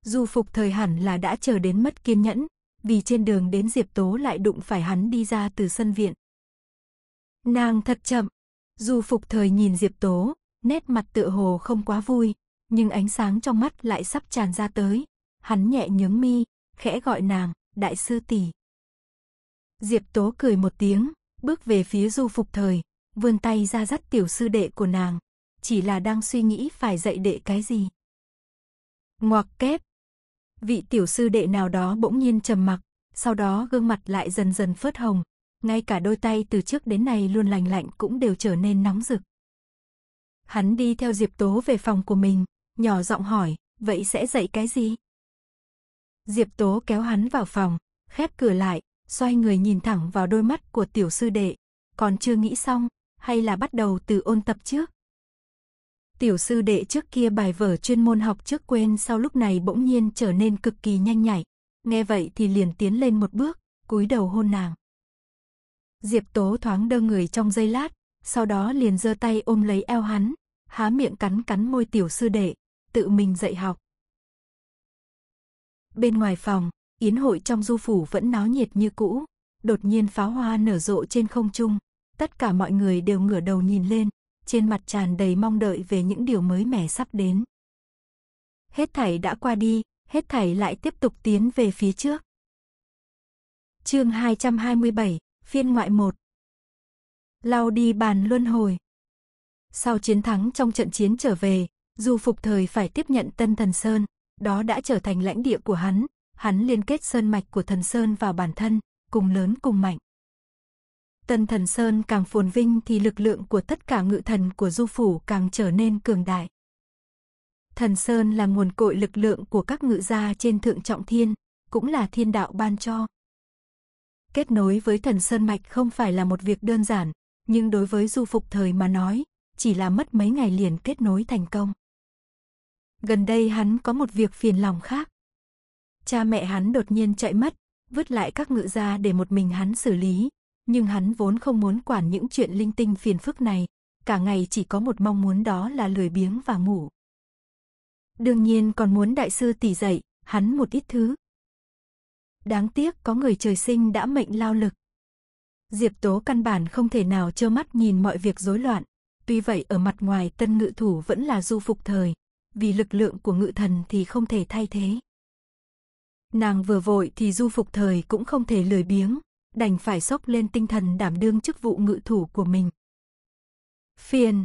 Du Phục Thời hẳn là đã chờ đến mất kiên nhẫn, vì trên đường đến Diệp Tố lại đụng phải hắn đi ra từ sân viện. Nàng thật chậm, Du Phục Thời nhìn Diệp Tố, nét mặt tựa hồ không quá vui, nhưng ánh sáng trong mắt lại sắp tràn ra tới. Hắn nhẹ nhướng mi, khẽ gọi nàng, đại sư tỷ. Diệp Tố cười một tiếng, bước về phía du phục thời, vươn tay ra dắt tiểu sư đệ của nàng, chỉ là đang suy nghĩ phải dạy đệ cái gì. Ngoặc kép. Vị tiểu sư đệ nào đó bỗng nhiên trầm mặc, sau đó gương mặt lại dần dần phớt hồng, ngay cả đôi tay từ trước đến nay luôn lành lạnh cũng đều trở nên nóng rực. Hắn đi theo Diệp Tố về phòng của mình, nhỏ giọng hỏi, vậy sẽ dạy cái gì? Diệp Tố kéo hắn vào phòng, khép cửa lại, xoay người nhìn thẳng vào đôi mắt của tiểu sư đệ, còn chưa nghĩ xong, hay là bắt đầu từ ôn tập trước? Tiểu sư đệ trước kia bài vở chuyên môn học trước quên sau lúc này bỗng nhiên trở nên cực kỳ nhanh nhảy, nghe vậy thì liền tiến lên một bước, cúi đầu hôn nàng. Diệp Tố thoáng đơ người trong giây lát, sau đó liền giơ tay ôm lấy eo hắn, há miệng cắn cắn môi tiểu sư đệ, tự mình dạy học. Bên ngoài phòng, yến hội trong du phủ vẫn náo nhiệt như cũ, đột nhiên pháo hoa nở rộ trên không trung, tất cả mọi người đều ngửa đầu nhìn lên, trên mặt tràn đầy mong đợi về những điều mới mẻ sắp đến. Hết thảy đã qua đi, hết thảy lại tiếp tục tiến về phía trước. Chương 227, phiên ngoại 1. Lao đi bàn luân hồi. Sau chiến thắng trong trận chiến trở về, dù phục thời phải tiếp nhận Tân Thần Sơn, đó đã trở thành lãnh địa của hắn, hắn liên kết sơn mạch của Thần Sơn vào bản thân, cùng lớn cùng mạnh. Tân Thần Sơn càng phồn vinh thì lực lượng của tất cả ngự thần của du phủ càng trở nên cường đại. Thần Sơn là nguồn cội lực lượng của các ngự gia trên thượng trọng thiên, cũng là thiên đạo ban cho. Kết nối với thần Sơn Mạch không phải là một việc đơn giản, nhưng đối với du phục thời mà nói, chỉ là mất mấy ngày liền kết nối thành công. Gần đây hắn có một việc phiền lòng khác. Cha mẹ hắn đột nhiên chạy mất, vứt lại các ngự gia để một mình hắn xử lý, nhưng hắn vốn không muốn quản những chuyện linh tinh phiền phức này, cả ngày chỉ có một mong muốn đó là lười biếng và ngủ. Đương nhiên còn muốn đại sư tỷ dậy hắn một ít thứ. Đáng tiếc có người trời sinh đã mệnh lao lực. Diệp Tố căn bản không thể nào trơ mắt nhìn mọi việc rối loạn, Tuy vậy ở mặt ngoài tân ngự thủ vẫn là du phục thời, vì lực lượng của ngự thần thì không thể thay thế. Nàng vừa vội thì du phục thời cũng không thể lười biếng, đành phải sốc lên tinh thần đảm đương chức vụ ngự thủ của mình. Phiền.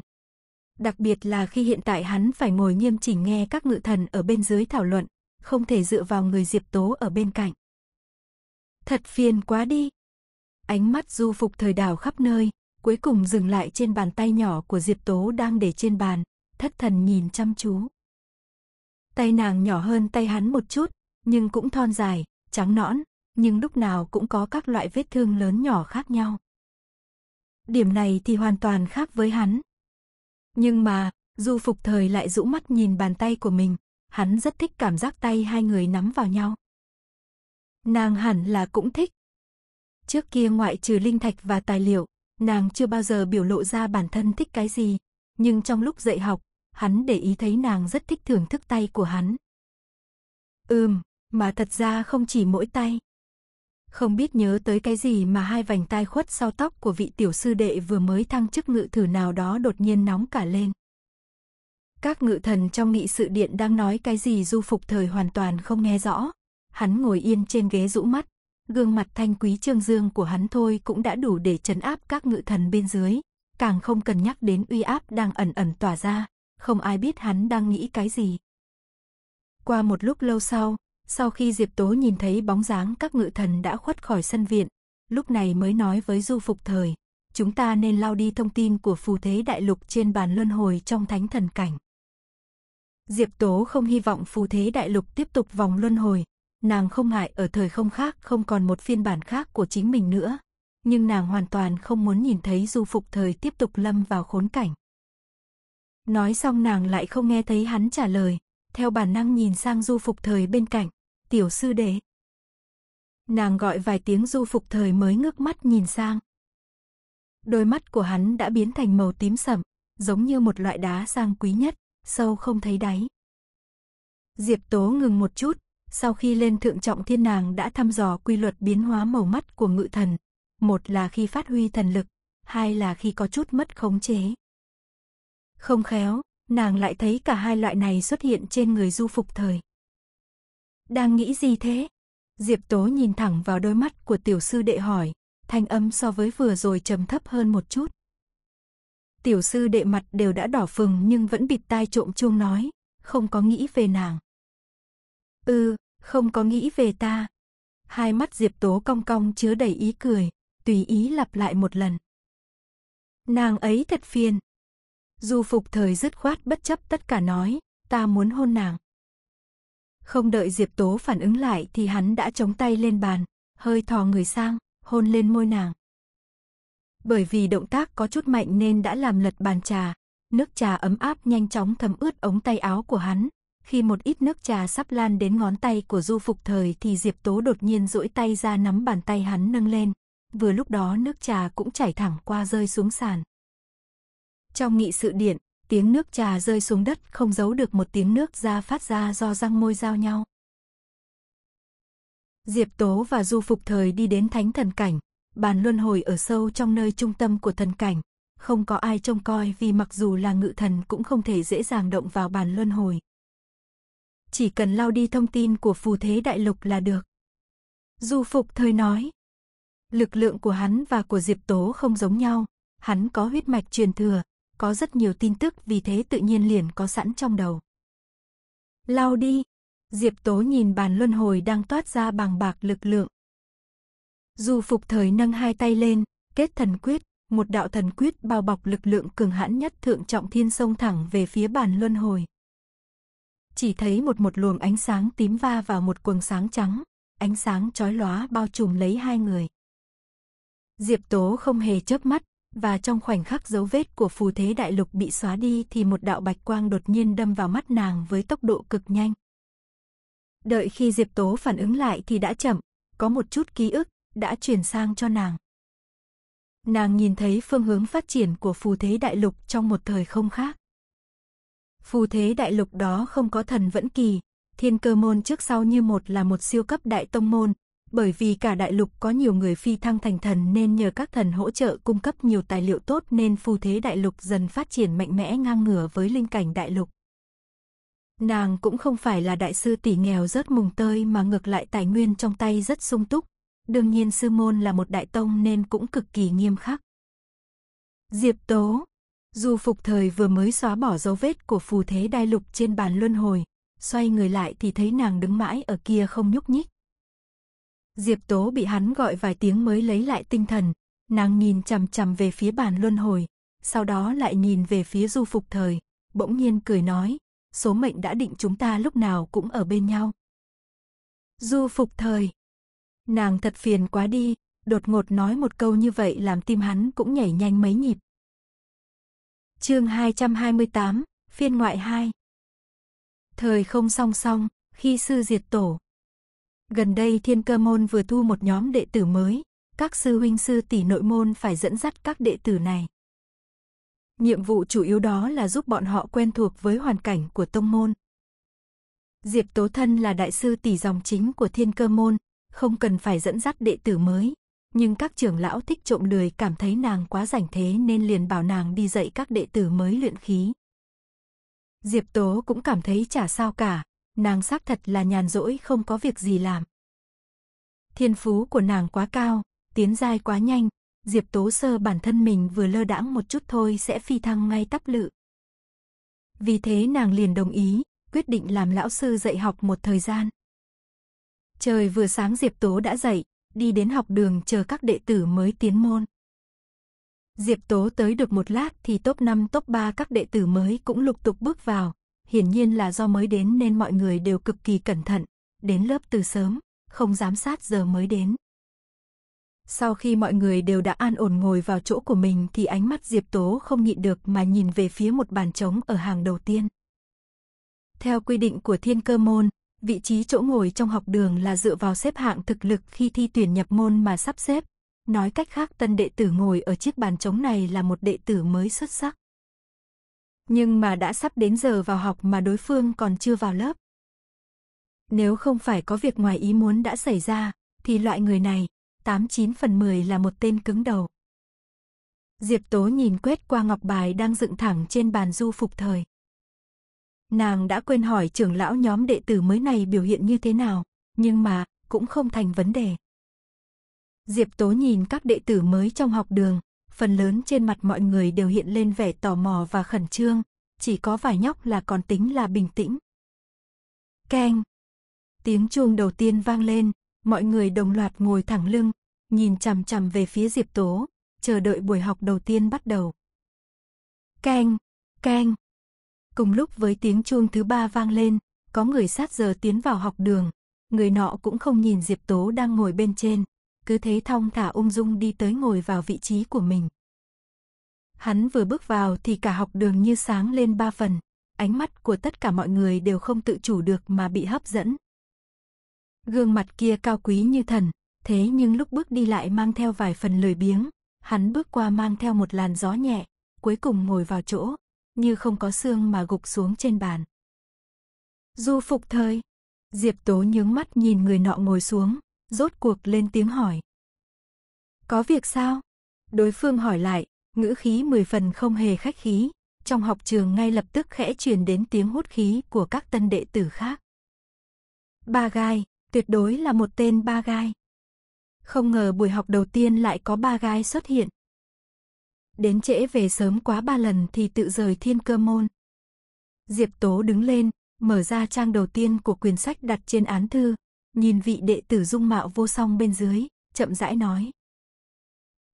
Đặc biệt là khi hiện tại hắn phải ngồi nghiêm chỉnh nghe các ngự thần ở bên dưới thảo luận, không thể dựa vào người Diệp Tố ở bên cạnh. Thật phiền quá đi. Ánh mắt du phục thời đảo khắp nơi, cuối cùng dừng lại trên bàn tay nhỏ của Diệp Tố đang để trên bàn, thất thần nhìn chăm chú. Tay nàng nhỏ hơn tay hắn một chút, nhưng cũng thon dài, trắng nõn, nhưng lúc nào cũng có các loại vết thương lớn nhỏ khác nhau. Điểm này thì hoàn toàn khác với hắn. Nhưng mà, Du Phục Thời lại rũ mắt nhìn bàn tay của mình, hắn rất thích cảm giác tay hai người nắm vào nhau. Nàng hẳn là cũng thích. Trước kia ngoại trừ linh thạch và tài liệu, Nàng chưa bao giờ biểu lộ ra bản thân thích cái gì, nhưng trong lúc dạy học, hắn để ý thấy nàng rất thích thưởng thức tay của hắn. Ừm, mà thật ra không chỉ mỗi tay. Không biết nhớ tới cái gì mà hai vành tai khuất sau tóc của vị tiểu sư đệ vừa mới thăng chức ngự thử nào đó đột nhiên nóng cả lên. Các ngự thần trong nghị sự điện đang nói cái gì du phục thời hoàn toàn không nghe rõ. Hắn ngồi yên trên ghế rũ mắt, gương mặt thanh quý trương dương của hắn thôi cũng đã đủ để chấn áp các ngự thần bên dưới, càng không cần nhắc đến uy áp đang ẩn ẩn tỏa ra, không ai biết hắn đang nghĩ cái gì. Qua một lúc lâu sau, sau khi Diệp Tố nhìn thấy bóng dáng các ngự thần đã khuất khỏi sân viện, lúc này mới nói với Du Phục Thời, chúng ta nên lao đi thông tin của phù thế đại lục trên bàn luân hồi trong thánh thần cảnh. Diệp Tố không hy vọng phù thế đại lục tiếp tục vòng luân hồi, nàng không ngại ở thời không khác không còn một phiên bản khác của chính mình nữa. Nhưng nàng hoàn toàn không muốn nhìn thấy du phục thời tiếp tục lâm vào khốn cảnh. Nói xong nàng lại không nghe thấy hắn trả lời, theo bản năng nhìn sang du phục thời bên cạnh, tiểu sư đệ. Nàng gọi vài tiếng du phục thời mới ngước mắt nhìn sang. Đôi mắt của hắn đã biến thành màu tím sẫm, giống như một loại đá sang quý nhất, sâu không thấy đáy. Diệp Tố ngừng một chút, sau khi lên thượng trọng thiên nàng đã thăm dò quy luật biến hóa màu mắt của ngự thần. Một là khi phát huy thần lực, hai là khi có chút mất khống chế. Không khéo, nàng lại thấy cả hai loại này xuất hiện trên người du phục thời. Đang nghĩ gì thế? Diệp Tố nhìn thẳng vào đôi mắt của tiểu sư đệ hỏi, thanh âm so với vừa rồi trầm thấp hơn một chút. Tiểu sư đệ mặt đều đã đỏ phừng nhưng vẫn bịt tai trộm chuông nói, không có nghĩ về nàng. Ừ, không có nghĩ về ta. Hai mắt Diệp Tố cong cong chứa đầy ý cười, tùy ý lặp lại một lần. Nàng ấy thật phiền. Du phục thời dứt khoát bất chấp tất cả nói, ta muốn hôn nàng. Không đợi Diệp Tố phản ứng lại thì hắn đã chống tay lên bàn, hơi thò người sang, hôn lên môi nàng. Bởi vì động tác có chút mạnh nên đã làm lật bàn trà, nước trà ấm áp nhanh chóng thấm ướt ống tay áo của hắn, khi một ít nước trà sắp lan đến ngón tay của Du Phục Thời thì Diệp Tố đột nhiên duỗi tay ra nắm bàn tay hắn nâng lên. Vừa lúc đó nước trà cũng chảy thẳng qua rơi xuống sàn. Trong nghị sự điện, tiếng nước trà rơi xuống đất không giấu được một tiếng nước ra phát ra do răng môi giao nhau. Diệp Tố và Du Phục Thời đi đến thánh thần cảnh, bàn luân hồi ở sâu trong nơi trung tâm của thần cảnh. Không có ai trông coi vì mặc dù là ngự thần cũng không thể dễ dàng động vào bàn luân hồi, chỉ cần lau đi thông tin của phù thế đại lục là được. Du Phục Thời nói, lực lượng của hắn và của Diệp Tố không giống nhau, hắn có huyết mạch truyền thừa, có rất nhiều tin tức vì thế tự nhiên liền có sẵn trong đầu. Lau đi, Diệp Tố nhìn bàn luân hồi đang toát ra bằng bạc lực lượng. Du Phục Thời nâng hai tay lên, kết thần quyết, một đạo thần quyết bao bọc lực lượng cường hãn nhất thượng trọng thiên sông thẳng về phía bàn luân hồi chỉ thấy một một luồng ánh sáng tím va vào một quầng sáng trắng, ánh sáng chói lóa bao trùm lấy hai người. Diệp Tố không hề chớp mắt, và trong khoảnh khắc dấu vết của phù thế đại lục bị xóa đi thì một đạo bạch quang đột nhiên đâm vào mắt nàng với tốc độ cực nhanh. Đợi khi Diệp Tố phản ứng lại thì đã chậm, có một chút ký ức đã chuyển sang cho nàng. Nàng nhìn thấy phương hướng phát triển của phù thế đại lục trong một thời không khác. Phù thế đại lục đó không có thần vẫn kỳ, thiên cơ môn trước sau như một là một siêu cấp đại tông môn, bởi vì cả đại lục có nhiều người phi thăng thành thần nên nhờ các thần hỗ trợ cung cấp nhiều tài liệu tốt nên phù thế đại lục dần phát triển mạnh mẽ ngang ngửa với linh cảnh đại lục. Nàng cũng không phải là đại sư tỷ nghèo rớt mùng tơi mà ngược lại tài nguyên trong tay rất sung túc, đương nhiên sư môn là một đại tông nên cũng cực kỳ nghiêm khắc. Diệp Tố dù phục thời vừa mới xóa bỏ dấu vết của phù thế đai lục trên bàn luân hồi, xoay người lại thì thấy nàng đứng mãi ở kia không nhúc nhích. Diệp Tố bị hắn gọi vài tiếng mới lấy lại tinh thần, nàng nhìn chằm chằm về phía bàn luân hồi, sau đó lại nhìn về phía du phục thời, bỗng nhiên cười nói, số mệnh đã định chúng ta lúc nào cũng ở bên nhau. Du phục thời. Nàng thật phiền quá đi, đột ngột nói một câu như vậy làm tim hắn cũng nhảy nhanh mấy nhịp. Chương 228, phiên ngoại 2. Thời không song song, khi sư diệt tổ. Gần đây Thiên Cơ môn vừa thu một nhóm đệ tử mới, các sư huynh sư tỷ nội môn phải dẫn dắt các đệ tử này. Nhiệm vụ chủ yếu đó là giúp bọn họ quen thuộc với hoàn cảnh của tông môn. Diệp Tố Thân là đại sư tỷ dòng chính của Thiên Cơ môn, không cần phải dẫn dắt đệ tử mới, nhưng các trưởng lão thích trộm lười cảm thấy nàng quá rảnh thế nên liền bảo nàng đi dạy các đệ tử mới luyện khí. Diệp Tố cũng cảm thấy chả sao cả, nàng xác thật là nhàn rỗi không có việc gì làm. Thiên phú của nàng quá cao, tiến giai quá nhanh, Diệp Tố sơ bản thân mình vừa lơ đãng một chút thôi sẽ phi thăng ngay tắp lự. Vì thế nàng liền đồng ý, quyết định làm lão sư dạy học một thời gian. Trời vừa sáng Diệp Tố đã dậy, đi đến học đường chờ các đệ tử mới tiến môn. Diệp Tố tới được một lát thì top 5 top 3 các đệ tử mới cũng lục tục bước vào, hiển nhiên là do mới đến nên mọi người đều cực kỳ cẩn thận, đến lớp từ sớm, không giám sát giờ mới đến. Sau khi mọi người đều đã an ổn ngồi vào chỗ của mình thì ánh mắt Diệp Tố không nhịn được mà nhìn về phía một bàn trống ở hàng đầu tiên. Theo quy định của thiên cơ môn, vị trí chỗ ngồi trong học đường là dựa vào xếp hạng thực lực khi thi tuyển nhập môn mà sắp xếp. Nói cách khác tân đệ tử ngồi ở chiếc bàn trống này là một đệ tử mới xuất sắc. Nhưng mà đã sắp đến giờ vào học mà đối phương còn chưa vào lớp. Nếu không phải có việc ngoài ý muốn đã xảy ra, thì loại người này, 89 phần 10 là một tên cứng đầu. Diệp Tố nhìn quét qua ngọc bài đang dựng thẳng trên bàn du phục thời. Nàng đã quên hỏi trưởng lão nhóm đệ tử mới này biểu hiện như thế nào, nhưng mà, cũng không thành vấn đề. Diệp Tố nhìn các đệ tử mới trong học đường, phần lớn trên mặt mọi người đều hiện lên vẻ tò mò và khẩn trương, chỉ có vài nhóc là còn tính là bình tĩnh. Keng! Tiếng chuông đầu tiên vang lên, mọi người đồng loạt ngồi thẳng lưng, nhìn chằm chằm về phía Diệp Tố, chờ đợi buổi học đầu tiên bắt đầu. Keng! Keng! Cùng lúc với tiếng chuông thứ ba vang lên, có người sát giờ tiến vào học đường. Người nọ cũng không nhìn Diệp Tố đang ngồi bên trên, cứ thế thong thả ung dung đi tới ngồi vào vị trí của mình. Hắn vừa bước vào thì cả học đường như sáng lên ba phần, ánh mắt của tất cả mọi người đều không tự chủ được mà bị hấp dẫn. Gương mặt kia cao quý như thần, thế nhưng lúc bước đi lại mang theo vài phần lười biếng, hắn bước qua mang theo một làn gió nhẹ, cuối cùng ngồi vào chỗ như không có xương mà gục xuống trên bàn. Du phục thời. Diệp Tố nhướng mắt nhìn người nọ ngồi xuống, rốt cuộc lên tiếng hỏi. Có việc sao? Đối phương hỏi lại, ngữ khí mười phần không hề khách khí, trong học trường ngay lập tức khẽ truyền đến tiếng hút khí của các tân đệ tử khác. Ba gai, tuyệt đối là một tên ba gai. Không ngờ buổi học đầu tiên lại có ba gai xuất hiện, đến trễ về sớm quá ba lần thì tự rời thiên cơ môn. Diệp Tố đứng lên, mở ra trang đầu tiên của quyển sách đặt trên án thư, nhìn vị đệ tử dung mạo vô song bên dưới, chậm rãi nói.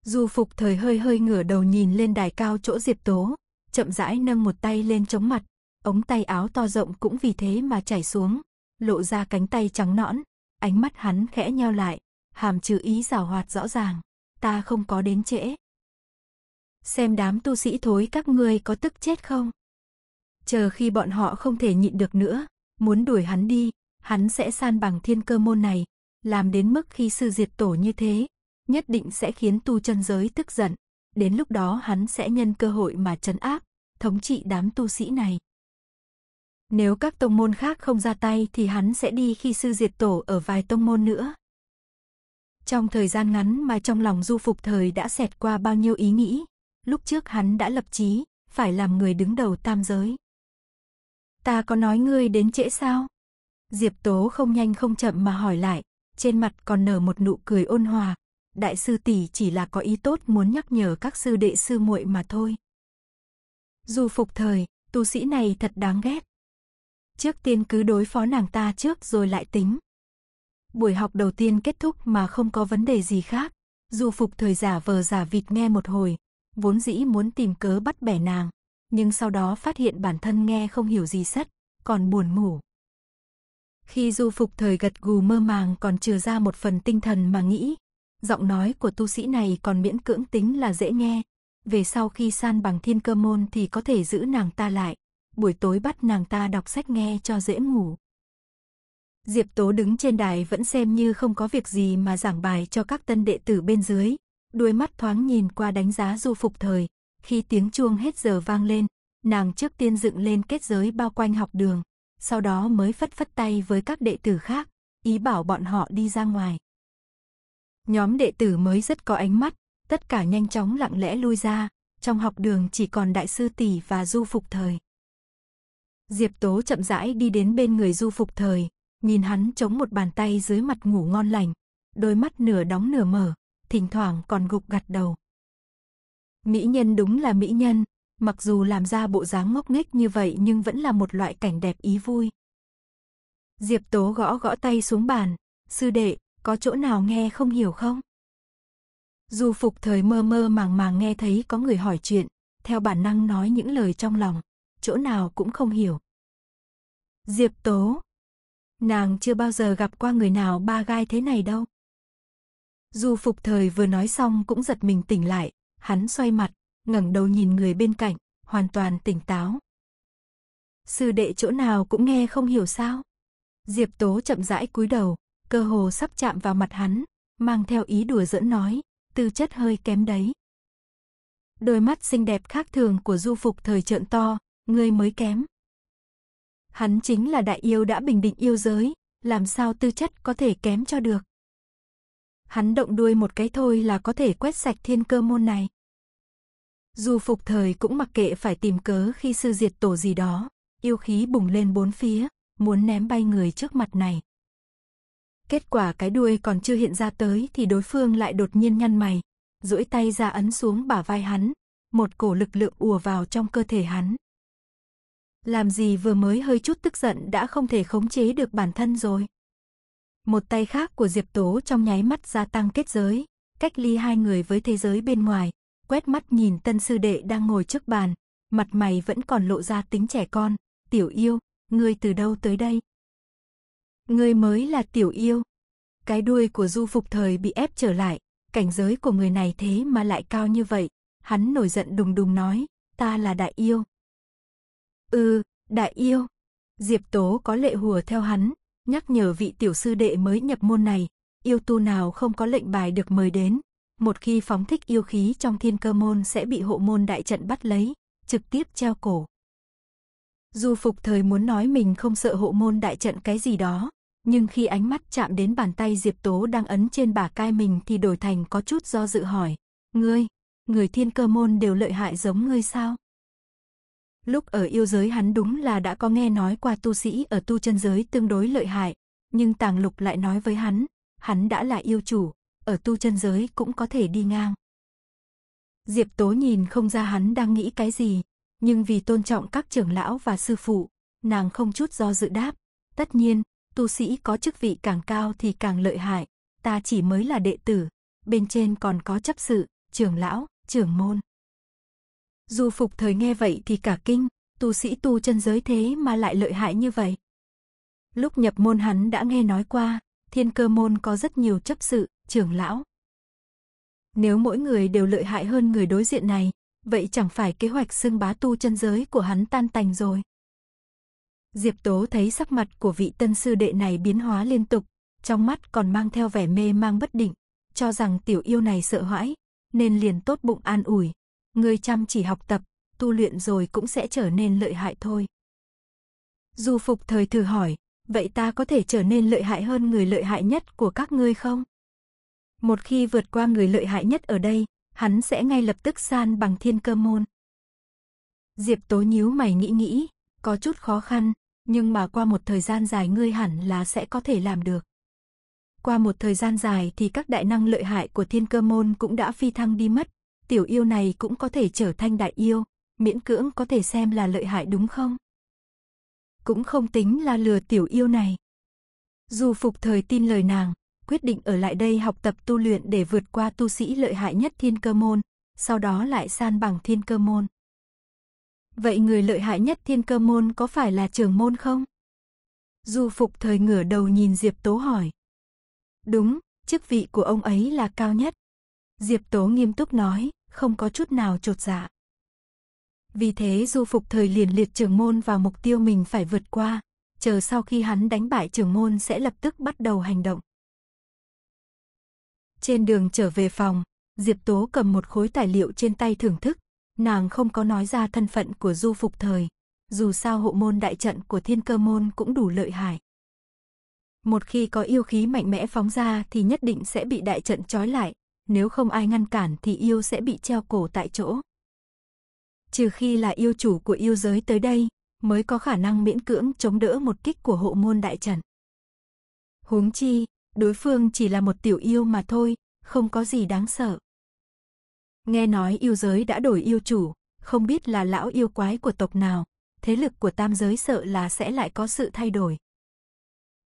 Du phục thời hơi hơi ngửa đầu nhìn lên đài cao chỗ Diệp Tố, chậm rãi nâng một tay lên chống mặt, ống tay áo to rộng cũng vì thế mà chảy xuống, lộ ra cánh tay trắng nõn, ánh mắt hắn khẽ nheo lại, hàm trừ ý giảo hoạt rõ ràng, ta không có đến trễ xem đám tu sĩ thối các ngươi có tức chết không? Chờ khi bọn họ không thể nhịn được nữa, muốn đuổi hắn đi, hắn sẽ san bằng thiên cơ môn này, làm đến mức khi sư diệt tổ như thế, nhất định sẽ khiến tu chân giới tức giận, đến lúc đó hắn sẽ nhân cơ hội mà trấn áp, thống trị đám tu sĩ này. Nếu các tông môn khác không ra tay thì hắn sẽ đi khi sư diệt tổ ở vài tông môn nữa. Trong thời gian ngắn mà trong lòng du phục thời đã xẹt qua bao nhiêu ý nghĩ, lúc trước hắn đã lập chí, phải làm người đứng đầu tam giới. Ta có nói ngươi đến trễ sao? Diệp Tố không nhanh không chậm mà hỏi lại, trên mặt còn nở một nụ cười ôn hòa. Đại sư tỷ chỉ là có ý tốt muốn nhắc nhở các sư đệ sư muội mà thôi. Dù phục thời, tu sĩ này thật đáng ghét. Trước tiên cứ đối phó nàng ta trước rồi lại tính. Buổi học đầu tiên kết thúc mà không có vấn đề gì khác. dù phục thời giả vờ giả vịt nghe một hồi, vốn dĩ muốn tìm cớ bắt bẻ nàng, nhưng sau đó phát hiện bản thân nghe không hiểu gì sắt, còn buồn ngủ. Khi du phục thời gật gù mơ màng còn chừa ra một phần tinh thần mà nghĩ, giọng nói của tu sĩ này còn miễn cưỡng tính là dễ nghe, về sau khi san bằng thiên cơ môn thì có thể giữ nàng ta lại, buổi tối bắt nàng ta đọc sách nghe cho dễ ngủ. Diệp Tố đứng trên đài vẫn xem như không có việc gì mà giảng bài cho các tân đệ tử bên dưới, đuôi mắt thoáng nhìn qua đánh giá du phục thời, khi tiếng chuông hết giờ vang lên, nàng trước tiên dựng lên kết giới bao quanh học đường, sau đó mới phất phất tay với các đệ tử khác, ý bảo bọn họ đi ra ngoài. Nhóm đệ tử mới rất có ánh mắt, tất cả nhanh chóng lặng lẽ lui ra, trong học đường chỉ còn đại sư tỷ và du phục thời. Diệp Tố chậm rãi đi đến bên người du phục thời, nhìn hắn chống một bàn tay dưới mặt ngủ ngon lành, đôi mắt nửa đóng nửa mở, thỉnh thoảng còn gục gặt đầu. Mỹ nhân đúng là mỹ nhân, mặc dù làm ra bộ dáng ngốc nghếch như vậy nhưng vẫn là một loại cảnh đẹp ý vui. Diệp Tố gõ gõ tay xuống bàn, sư đệ, có chỗ nào nghe không hiểu không? dù phục thời mơ mơ màng màng nghe thấy có người hỏi chuyện, theo bản năng nói những lời trong lòng, chỗ nào cũng không hiểu. Diệp Tố Nàng chưa bao giờ gặp qua người nào ba gai thế này đâu. Du phục thời vừa nói xong cũng giật mình tỉnh lại, hắn xoay mặt, ngẩng đầu nhìn người bên cạnh, hoàn toàn tỉnh táo. Sư đệ chỗ nào cũng nghe không hiểu sao. Diệp Tố chậm rãi cúi đầu, cơ hồ sắp chạm vào mặt hắn, mang theo ý đùa dẫn nói, tư chất hơi kém đấy. Đôi mắt xinh đẹp khác thường của du phục thời trợn to, ngươi mới kém. Hắn chính là đại yêu đã bình định yêu giới, làm sao tư chất có thể kém cho được hắn động đuôi một cái thôi là có thể quét sạch thiên cơ môn này. Dù phục thời cũng mặc kệ phải tìm cớ khi sư diệt tổ gì đó, yêu khí bùng lên bốn phía, muốn ném bay người trước mặt này. Kết quả cái đuôi còn chưa hiện ra tới thì đối phương lại đột nhiên nhăn mày, duỗi tay ra ấn xuống bả vai hắn, một cổ lực lượng ùa vào trong cơ thể hắn. Làm gì vừa mới hơi chút tức giận đã không thể khống chế được bản thân rồi. Một tay khác của Diệp Tố trong nháy mắt gia tăng kết giới, cách ly hai người với thế giới bên ngoài, quét mắt nhìn tân sư đệ đang ngồi trước bàn, mặt mày vẫn còn lộ ra tính trẻ con, tiểu yêu, ngươi từ đâu tới đây? Ngươi mới là tiểu yêu. Cái đuôi của du phục thời bị ép trở lại, cảnh giới của người này thế mà lại cao như vậy, hắn nổi giận đùng đùng nói, ta là đại yêu. Ừ, đại yêu. Diệp Tố có lệ hùa theo hắn, Nhắc nhở vị tiểu sư đệ mới nhập môn này, yêu tu nào không có lệnh bài được mời đến. Một khi phóng thích yêu khí trong thiên cơ môn sẽ bị hộ môn đại trận bắt lấy, trực tiếp treo cổ. du phục thời muốn nói mình không sợ hộ môn đại trận cái gì đó, nhưng khi ánh mắt chạm đến bàn tay Diệp Tố đang ấn trên bả cai mình thì đổi thành có chút do dự hỏi. Ngươi, người thiên cơ môn đều lợi hại giống ngươi sao? Lúc ở yêu giới hắn đúng là đã có nghe nói qua tu sĩ ở tu chân giới tương đối lợi hại, nhưng Tàng Lục lại nói với hắn, hắn đã là yêu chủ, ở tu chân giới cũng có thể đi ngang. Diệp Tố nhìn không ra hắn đang nghĩ cái gì, nhưng vì tôn trọng các trưởng lão và sư phụ, nàng không chút do dự đáp. Tất nhiên, tu sĩ có chức vị càng cao thì càng lợi hại, ta chỉ mới là đệ tử, bên trên còn có chấp sự, trưởng lão, trưởng môn. Du phục thời nghe vậy thì cả kinh, tu sĩ tu chân giới thế mà lại lợi hại như vậy. Lúc nhập môn hắn đã nghe nói qua, thiên cơ môn có rất nhiều chấp sự, trưởng lão. Nếu mỗi người đều lợi hại hơn người đối diện này, vậy chẳng phải kế hoạch xưng bá tu chân giới của hắn tan tành rồi. Diệp Tố thấy sắc mặt của vị tân sư đệ này biến hóa liên tục, trong mắt còn mang theo vẻ mê mang bất định, cho rằng tiểu yêu này sợ hãi, nên liền tốt bụng an ủi, Người chăm chỉ học tập, tu luyện rồi cũng sẽ trở nên lợi hại thôi. Du Phục thời thử hỏi, vậy ta có thể trở nên lợi hại hơn người lợi hại nhất của các ngươi không? Một khi vượt qua người lợi hại nhất ở đây, hắn sẽ ngay lập tức san bằng thiên cơ môn. Diệp Tố nhíu mày nghĩ nghĩ, có chút khó khăn, nhưng mà qua một thời gian dài ngươi hẳn là sẽ có thể làm được. Qua một thời gian dài thì các đại năng lợi hại của thiên cơ môn cũng đã phi thăng đi mất, tiểu yêu này cũng có thể trở thành đại yêu, miễn cưỡng có thể xem là lợi hại đúng không? Cũng không tính là lừa tiểu yêu này. Dù phục thời tin lời nàng, quyết định ở lại đây học tập tu luyện để vượt qua tu sĩ lợi hại nhất thiên cơ môn, sau đó lại san bằng thiên cơ môn. Vậy người lợi hại nhất thiên cơ môn có phải là trưởng môn không? Du phục thời ngửa đầu nhìn Diệp Tố hỏi. Đúng, chức vị của ông ấy là cao nhất. Diệp Tố nghiêm túc nói không có chút nào trột dạ. Vì thế du phục thời liền liệt trường môn vào mục tiêu mình phải vượt qua, chờ sau khi hắn đánh bại trường môn sẽ lập tức bắt đầu hành động. Trên đường trở về phòng, Diệp Tố cầm một khối tài liệu trên tay thưởng thức, nàng không có nói ra thân phận của du phục thời, dù sao hộ môn đại trận của thiên cơ môn cũng đủ lợi hại. Một khi có yêu khí mạnh mẽ phóng ra thì nhất định sẽ bị đại trận trói lại, nếu không ai ngăn cản thì yêu sẽ bị treo cổ tại chỗ. Trừ khi là yêu chủ của yêu giới tới đây, mới có khả năng miễn cưỡng chống đỡ một kích của hộ môn đại trận. Huống chi, đối phương chỉ là một tiểu yêu mà thôi, không có gì đáng sợ. Nghe nói yêu giới đã đổi yêu chủ, không biết là lão yêu quái của tộc nào, thế lực của tam giới sợ là sẽ lại có sự thay đổi.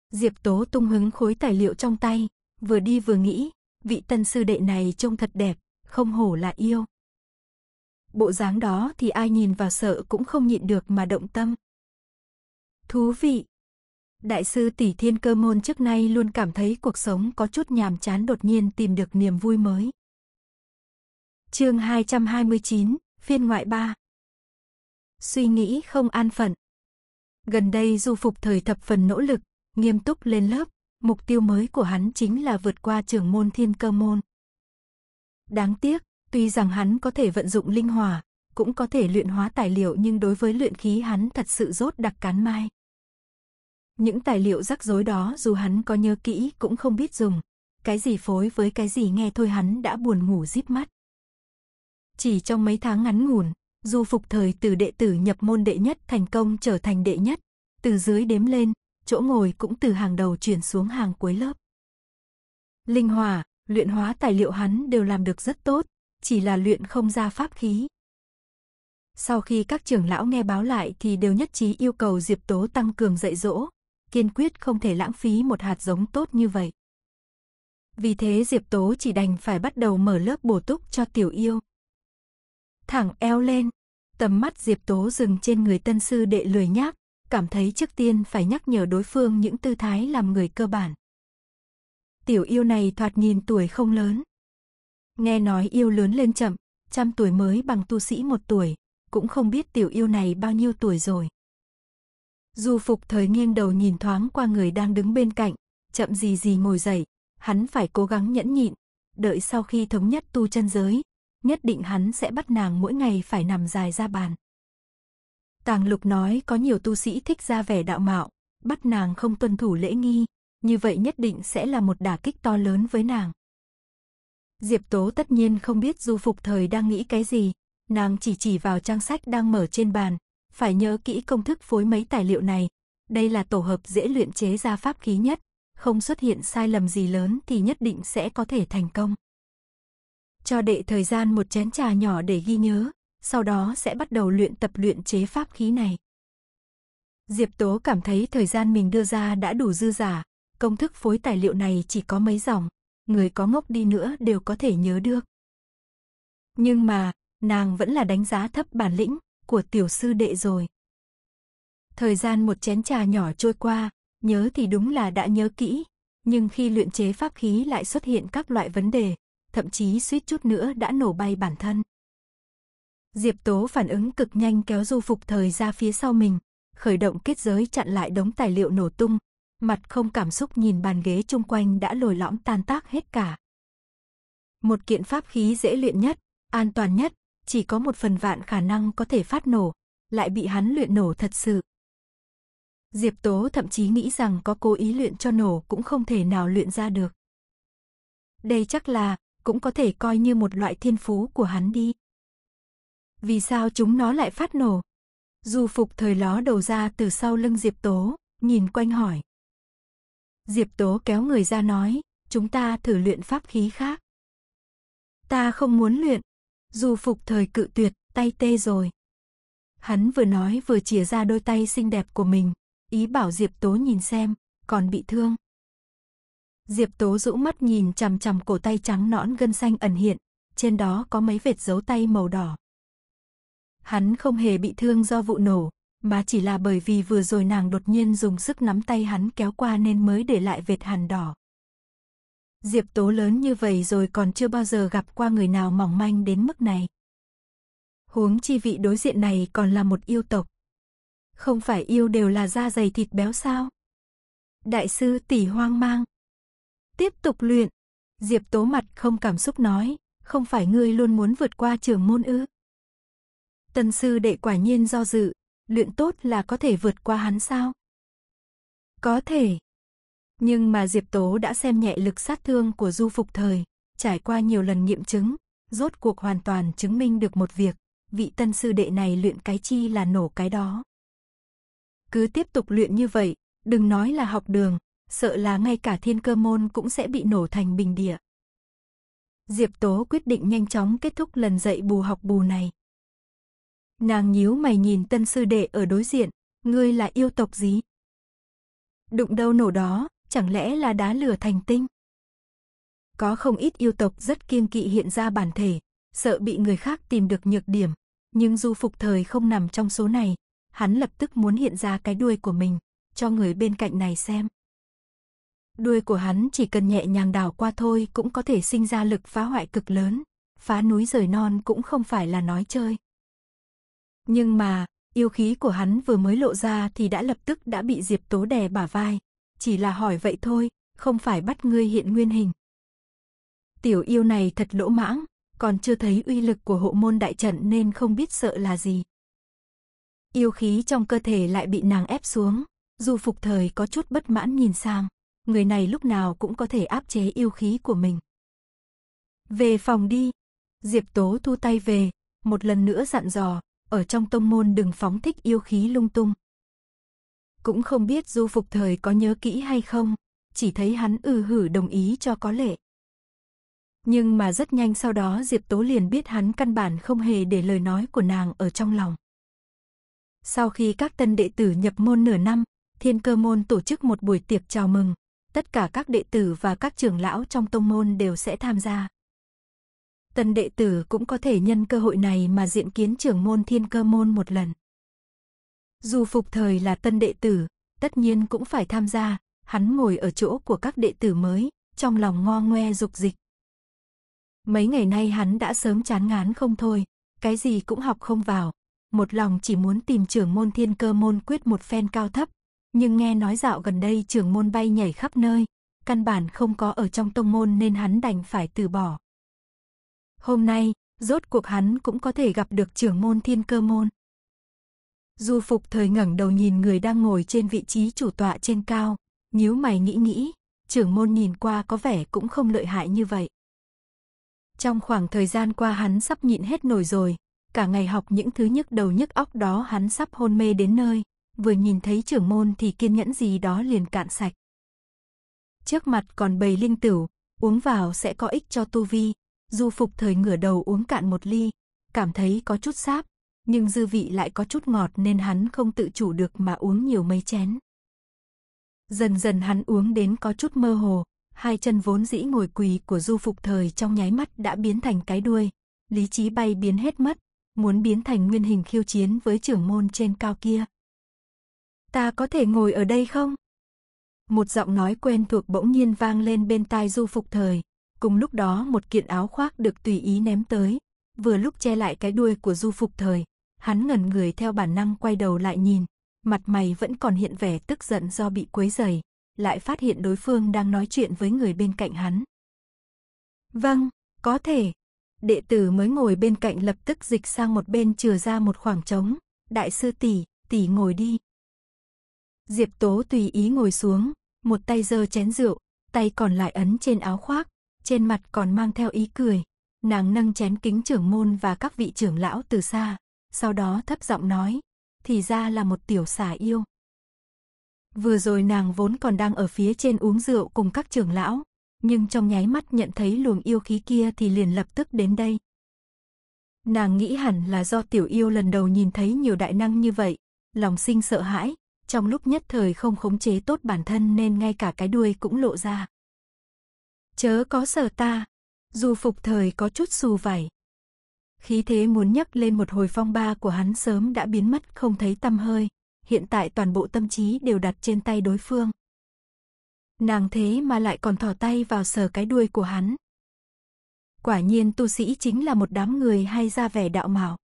Diệp Tố tung hứng khối tài liệu trong tay, vừa đi vừa nghĩ, vị tân sư đệ này trông thật đẹp, không hổ là yêu. Bộ dáng đó thì ai nhìn vào sợ cũng không nhịn được mà động tâm. Thú vị! Đại sư tỷ thiên cơ môn trước nay luôn cảm thấy cuộc sống có chút nhàm chán đột nhiên tìm được niềm vui mới. chương 229, phiên ngoại 3 Suy nghĩ không an phận Gần đây du phục thời thập phần nỗ lực, nghiêm túc lên lớp, mục tiêu mới của hắn chính là vượt qua trưởng môn thiên cơ môn. Đáng tiếc, tuy rằng hắn có thể vận dụng linh hỏa, cũng có thể luyện hóa tài liệu nhưng đối với luyện khí hắn thật sự rốt đặc cán mai. Những tài liệu rắc rối đó dù hắn có nhớ kỹ cũng không biết dùng, cái gì phối với cái gì nghe thôi hắn đã buồn ngủ díp mắt. Chỉ trong mấy tháng ngắn ngủn, du phục thời từ đệ tử nhập môn đệ nhất thành công trở thành đệ nhất, từ dưới đếm lên, chỗ ngồi cũng từ hàng đầu chuyển xuống hàng cuối lớp. Linh hỏa, luyện hóa tài liệu hắn đều làm được rất tốt, chỉ là luyện không ra pháp khí. Sau khi các trưởng lão nghe báo lại thì đều nhất trí yêu cầu Diệp Tố tăng cường dạy dỗ, kiên quyết không thể lãng phí một hạt giống tốt như vậy. Vì thế Diệp Tố chỉ đành phải bắt đầu mở lớp bổ túc cho tiểu yêu. Thẳng eo lên, tầm mắt Diệp Tố dừng trên người tân sư đệ lười nhác, cảm thấy trước tiên phải nhắc nhở đối phương những tư thái làm người cơ bản. Tiểu yêu này thoạt nhìn tuổi không lớn. Nghe nói yêu lớn lên chậm, trăm tuổi mới bằng tu sĩ một tuổi, cũng không biết tiểu yêu này bao nhiêu tuổi rồi. Du phục thời nghiêng đầu nhìn thoáng qua người đang đứng bên cạnh, chậm gì gì ngồi dậy, hắn phải cố gắng nhẫn nhịn, đợi sau khi thống nhất tu chân giới, nhất định hắn sẽ bắt nàng mỗi ngày phải nằm dài ra bàn. Tàng lục nói có nhiều tu sĩ thích ra vẻ đạo mạo, bắt nàng không tuân thủ lễ nghi, như vậy nhất định sẽ là một đả kích to lớn với nàng. Diệp Tố tất nhiên không biết Du Phục Thời đang nghĩ cái gì, nàng chỉ chỉ vào trang sách đang mở trên bàn, phải nhớ kỹ công thức phối mấy tài liệu này, đây là tổ hợp dễ luyện chế ra pháp khí nhất, không xuất hiện sai lầm gì lớn thì nhất định sẽ có thể thành công. Cho đệ thời gian một chén trà nhỏ để ghi nhớ, sau đó sẽ bắt đầu luyện tập luyện chế pháp khí này. Diệp Tố cảm thấy thời gian mình đưa ra đã đủ dư giả, công thức phối tài liệu này chỉ có mấy dòng, người có ngốc đi nữa đều có thể nhớ được. Nhưng mà, nàng vẫn là đánh giá thấp bản lĩnh của tiểu sư đệ rồi. Thời gian một chén trà nhỏ trôi qua, nhớ thì đúng là đã nhớ kỹ, nhưng khi luyện chế pháp khí lại xuất hiện các loại vấn đề, thậm chí suýt chút nữa đã nổ bay bản thân. Diệp Tố phản ứng cực nhanh kéo du phục thời ra phía sau mình, khởi động kết giới chặn lại đống tài liệu nổ tung, mặt không cảm xúc nhìn bàn ghế chung quanh đã lồi lõm tan tác hết cả. Một kiện pháp khí dễ luyện nhất, an toàn nhất, chỉ có một phần vạn khả năng có thể phát nổ, lại bị hắn luyện nổ thật sự. Diệp Tố thậm chí nghĩ rằng có cố ý luyện cho nổ cũng không thể nào luyện ra được. Đây chắc là, cũng có thể coi như một loại thiên phú của hắn đi vì sao chúng nó lại phát nổ? Du Phục thời ló đầu ra từ sau lưng Diệp Tố, nhìn quanh hỏi. Diệp Tố kéo người ra nói, chúng ta thử luyện pháp khí khác. Ta không muốn luyện. Du Phục thời cự tuyệt, tay tê rồi. Hắn vừa nói vừa chìa ra đôi tay xinh đẹp của mình, ý bảo Diệp Tố nhìn xem, còn bị thương. Diệp Tố rũ mắt nhìn chằm chằm cổ tay trắng nõn gân xanh ẩn hiện, trên đó có mấy vệt dấu tay màu đỏ. Hắn không hề bị thương do vụ nổ, mà chỉ là bởi vì vừa rồi nàng đột nhiên dùng sức nắm tay hắn kéo qua nên mới để lại vệt hàn đỏ. Diệp Tố lớn như vậy rồi còn chưa bao giờ gặp qua người nào mỏng manh đến mức này. Huống chi vị đối diện này còn là một yêu tộc. Không phải yêu đều là da dày thịt béo sao? Đại sư tỷ hoang mang. Tiếp tục luyện. Diệp Tố mặt không cảm xúc nói, không phải ngươi luôn muốn vượt qua trường môn ư? Tân sư đệ quả nhiên do dự, luyện tốt là có thể vượt qua hắn sao? Có thể. Nhưng mà Diệp Tố đã xem nhẹ lực sát thương của du phục thời, trải qua nhiều lần nghiệm chứng, rốt cuộc hoàn toàn chứng minh được một việc, vị tân sư đệ này luyện cái chi là nổ cái đó. Cứ tiếp tục luyện như vậy, đừng nói là học đường, sợ là ngay cả thiên cơ môn cũng sẽ bị nổ thành bình địa. Diệp Tố quyết định nhanh chóng kết thúc lần dạy bù học bù này, Nàng nhíu mày nhìn tân sư đệ ở đối diện, ngươi là yêu tộc gì? Đụng đâu nổ đó, chẳng lẽ là đá lửa thành tinh? Có không ít yêu tộc rất kiêng kỵ hiện ra bản thể, sợ bị người khác tìm được nhược điểm, nhưng du phục thời không nằm trong số này, hắn lập tức muốn hiện ra cái đuôi của mình, cho người bên cạnh này xem. Đuôi của hắn chỉ cần nhẹ nhàng đảo qua thôi cũng có thể sinh ra lực phá hoại cực lớn, phá núi rời non cũng không phải là nói chơi. Nhưng mà, yêu khí của hắn vừa mới lộ ra thì đã lập tức đã bị Diệp Tố đè bả vai. Chỉ là hỏi vậy thôi, không phải bắt ngươi hiện nguyên hình. Tiểu yêu này thật lỗ mãng, còn chưa thấy uy lực của hộ môn đại trận nên không biết sợ là gì. Yêu khí trong cơ thể lại bị nàng ép xuống, dù phục thời có chút bất mãn nhìn sang, người này lúc nào cũng có thể áp chế yêu khí của mình. Về phòng đi, Diệp Tố thu tay về, một lần nữa dặn dò, ở trong tông môn đừng phóng thích yêu khí lung tung. Cũng không biết du phục thời có nhớ kỹ hay không, chỉ thấy hắn ừ hử đồng ý cho có lệ. Nhưng mà rất nhanh sau đó Diệp Tố liền biết hắn căn bản không hề để lời nói của nàng ở trong lòng. Sau khi các tân đệ tử nhập môn nửa năm, Thiên Cơ môn tổ chức một buổi tiệc chào mừng, tất cả các đệ tử và các trưởng lão trong tông môn đều sẽ tham gia tân đệ tử cũng có thể nhân cơ hội này mà diện kiến trưởng môn thiên cơ môn một lần. Dù phục thời là tân đệ tử, tất nhiên cũng phải tham gia, hắn ngồi ở chỗ của các đệ tử mới, trong lòng ngo ngoe dục dịch. Mấy ngày nay hắn đã sớm chán ngán không thôi, cái gì cũng học không vào, một lòng chỉ muốn tìm trưởng môn thiên cơ môn quyết một phen cao thấp, nhưng nghe nói dạo gần đây trưởng môn bay nhảy khắp nơi, căn bản không có ở trong tông môn nên hắn đành phải từ bỏ. Hôm nay, rốt cuộc hắn cũng có thể gặp được trưởng môn thiên cơ môn. Du phục thời ngẩng đầu nhìn người đang ngồi trên vị trí chủ tọa trên cao, nhíu mày nghĩ nghĩ, trưởng môn nhìn qua có vẻ cũng không lợi hại như vậy. Trong khoảng thời gian qua hắn sắp nhịn hết nổi rồi, cả ngày học những thứ nhức đầu nhức óc đó hắn sắp hôn mê đến nơi, vừa nhìn thấy trưởng môn thì kiên nhẫn gì đó liền cạn sạch. Trước mặt còn bầy linh tửu, uống vào sẽ có ích cho tu vi, Du Phục thời ngửa đầu uống cạn một ly, cảm thấy có chút sáp, nhưng dư vị lại có chút ngọt nên hắn không tự chủ được mà uống nhiều mấy chén. Dần dần hắn uống đến có chút mơ hồ, hai chân vốn dĩ ngồi quỳ của Du Phục thời trong nháy mắt đã biến thành cái đuôi, lý trí bay biến hết mất, muốn biến thành nguyên hình khiêu chiến với trưởng môn trên cao kia. Ta có thể ngồi ở đây không? Một giọng nói quen thuộc bỗng nhiên vang lên bên tai Du Phục Thời, Cùng lúc đó một kiện áo khoác được tùy ý ném tới, vừa lúc che lại cái đuôi của du phục thời. Hắn ngẩn người theo bản năng quay đầu lại nhìn, mặt mày vẫn còn hiện vẻ tức giận do bị quấy rầy, lại phát hiện đối phương đang nói chuyện với người bên cạnh hắn. Vâng, có thể. Đệ tử mới ngồi bên cạnh lập tức dịch sang một bên chừa ra một khoảng trống. Đại sư tỷ, tỷ ngồi đi. Diệp Tố tùy ý ngồi xuống, một tay giơ chén rượu, tay còn lại ấn trên áo khoác, trên mặt còn mang theo ý cười. Nàng nâng chén kính trưởng môn và các vị trưởng lão từ xa, sau đó thấp giọng nói, thì ra là một tiểu xà yêu. Vừa rồi nàng vốn còn đang ở phía trên uống rượu cùng các trưởng lão, nhưng trong nháy mắt nhận thấy luồng yêu khí kia thì liền lập tức đến đây. Nàng nghĩ hẳn là do tiểu yêu lần đầu nhìn thấy nhiều đại năng như vậy, lòng sinh sợ hãi, trong lúc nhất thời không khống chế tốt bản thân nên ngay cả cái đuôi cũng lộ ra chớ có sở ta. Dù phục thời có chút xù vải. Khí thế muốn nhấc lên một hồi phong ba của hắn sớm đã biến mất không thấy tâm hơi, hiện tại toàn bộ tâm trí đều đặt trên tay đối phương. Nàng thế mà lại còn thỏ tay vào sờ cái đuôi của hắn. Quả nhiên tu sĩ chính là một đám người hay ra vẻ đạo mạo.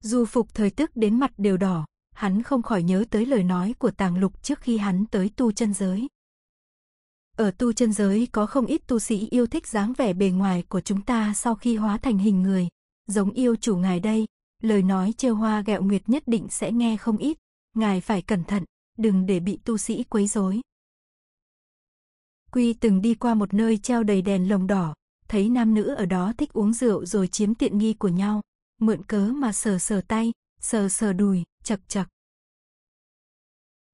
dù phục thời tức đến mặt đều đỏ, hắn không khỏi nhớ tới lời nói của tàng lục trước khi hắn tới tu chân giới. Ở tu chân giới có không ít tu sĩ yêu thích dáng vẻ bề ngoài của chúng ta sau khi hóa thành hình người, giống yêu chủ ngài đây, lời nói trêu hoa gẹo nguyệt nhất định sẽ nghe không ít, ngài phải cẩn thận, đừng để bị tu sĩ quấy rối. Quy từng đi qua một nơi treo đầy đèn lồng đỏ, thấy nam nữ ở đó thích uống rượu rồi chiếm tiện nghi của nhau, mượn cớ mà sờ sờ tay, sờ sờ đùi, chậc chậc.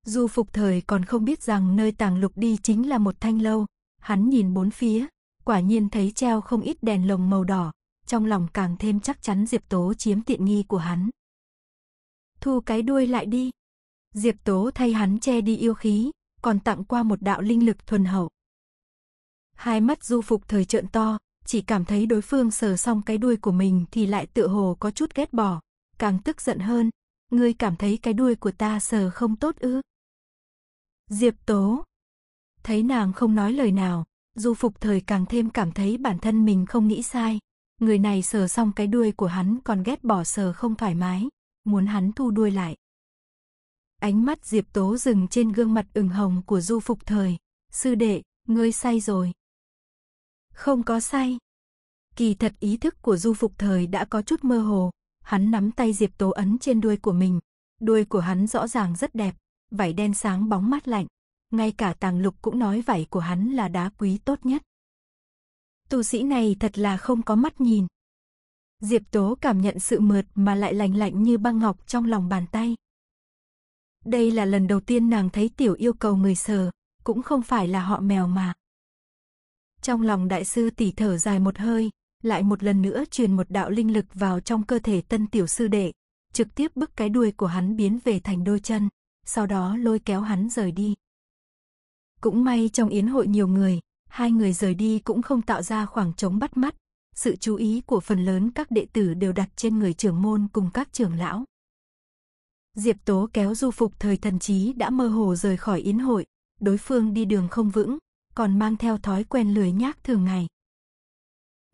Du phục thời còn không biết rằng nơi tàng lục đi chính là một thanh lâu. Hắn nhìn bốn phía, quả nhiên thấy treo không ít đèn lồng màu đỏ, trong lòng càng thêm chắc chắn Diệp Tố chiếm tiện nghi của hắn. Thu cái đuôi lại đi. Diệp Tố thay hắn che đi yêu khí, còn tặng qua một đạo linh lực thuần hậu. Hai mắt du phục thời trợn to, chỉ cảm thấy đối phương sờ xong cái đuôi của mình thì lại tựa hồ có chút ghét bỏ, càng tức giận hơn. Ngươi cảm thấy cái đuôi của ta sờ không tốt ư? Diệp Tố. Thấy nàng không nói lời nào, Du Phục Thời càng thêm cảm thấy bản thân mình không nghĩ sai. Người này sờ xong cái đuôi của hắn còn ghét bỏ sờ không thoải mái, muốn hắn thu đuôi lại. Ánh mắt Diệp Tố dừng trên gương mặt ửng hồng của Du Phục Thời. Sư đệ, ngươi say rồi. Không có say. Kỳ thật ý thức của Du Phục Thời đã có chút mơ hồ. Hắn nắm tay Diệp Tố ấn trên đuôi của mình. Đuôi của hắn rõ ràng rất đẹp, vải đen sáng bóng mát lạnh. Ngay cả tàng lục cũng nói vải của hắn là đá quý tốt nhất. Tu sĩ này thật là không có mắt nhìn. Diệp Tố cảm nhận sự mượt mà lại lành lạnh như băng ngọc trong lòng bàn tay. Đây là lần đầu tiên nàng thấy tiểu yêu cầu người sờ, cũng không phải là họ mèo mà. Trong lòng đại sư tỉ thở dài một hơi, lại một lần nữa truyền một đạo linh lực vào trong cơ thể tân tiểu sư đệ, trực tiếp bức cái đuôi của hắn biến về thành đôi chân sau đó lôi kéo hắn rời đi. Cũng may trong yến hội nhiều người, hai người rời đi cũng không tạo ra khoảng trống bắt mắt, sự chú ý của phần lớn các đệ tử đều đặt trên người trưởng môn cùng các trưởng lão. Diệp Tố kéo du phục thời thần trí đã mơ hồ rời khỏi yến hội, đối phương đi đường không vững, còn mang theo thói quen lười nhác thường ngày.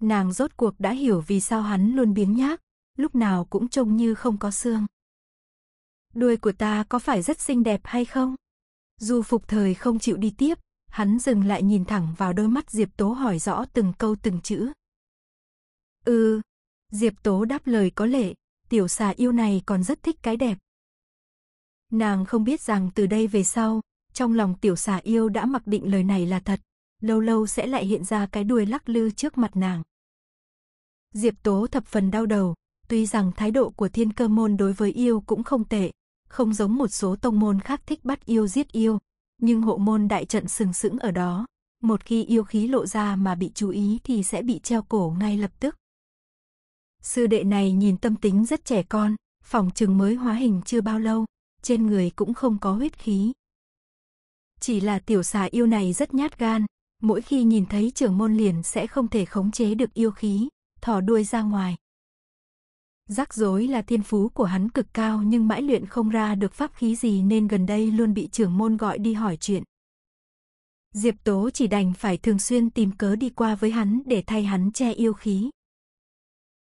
Nàng rốt cuộc đã hiểu vì sao hắn luôn biếng nhác, lúc nào cũng trông như không có xương đuôi của ta có phải rất xinh đẹp hay không? Du phục thời không chịu đi tiếp, hắn dừng lại nhìn thẳng vào đôi mắt Diệp Tố hỏi rõ từng câu từng chữ. Ừ, Diệp Tố đáp lời có lệ, tiểu xà yêu này còn rất thích cái đẹp. Nàng không biết rằng từ đây về sau, trong lòng tiểu xà yêu đã mặc định lời này là thật, lâu lâu sẽ lại hiện ra cái đuôi lắc lư trước mặt nàng. Diệp Tố thập phần đau đầu, tuy rằng thái độ của thiên cơ môn đối với yêu cũng không tệ, không giống một số tông môn khác thích bắt yêu giết yêu, nhưng hộ môn đại trận sừng sững ở đó, một khi yêu khí lộ ra mà bị chú ý thì sẽ bị treo cổ ngay lập tức. Sư đệ này nhìn tâm tính rất trẻ con, phòng trừng mới hóa hình chưa bao lâu, trên người cũng không có huyết khí. Chỉ là tiểu xà yêu này rất nhát gan, mỗi khi nhìn thấy trưởng môn liền sẽ không thể khống chế được yêu khí, thò đuôi ra ngoài, Rắc rối là thiên phú của hắn cực cao nhưng mãi luyện không ra được pháp khí gì nên gần đây luôn bị trưởng môn gọi đi hỏi chuyện. Diệp Tố chỉ đành phải thường xuyên tìm cớ đi qua với hắn để thay hắn che yêu khí.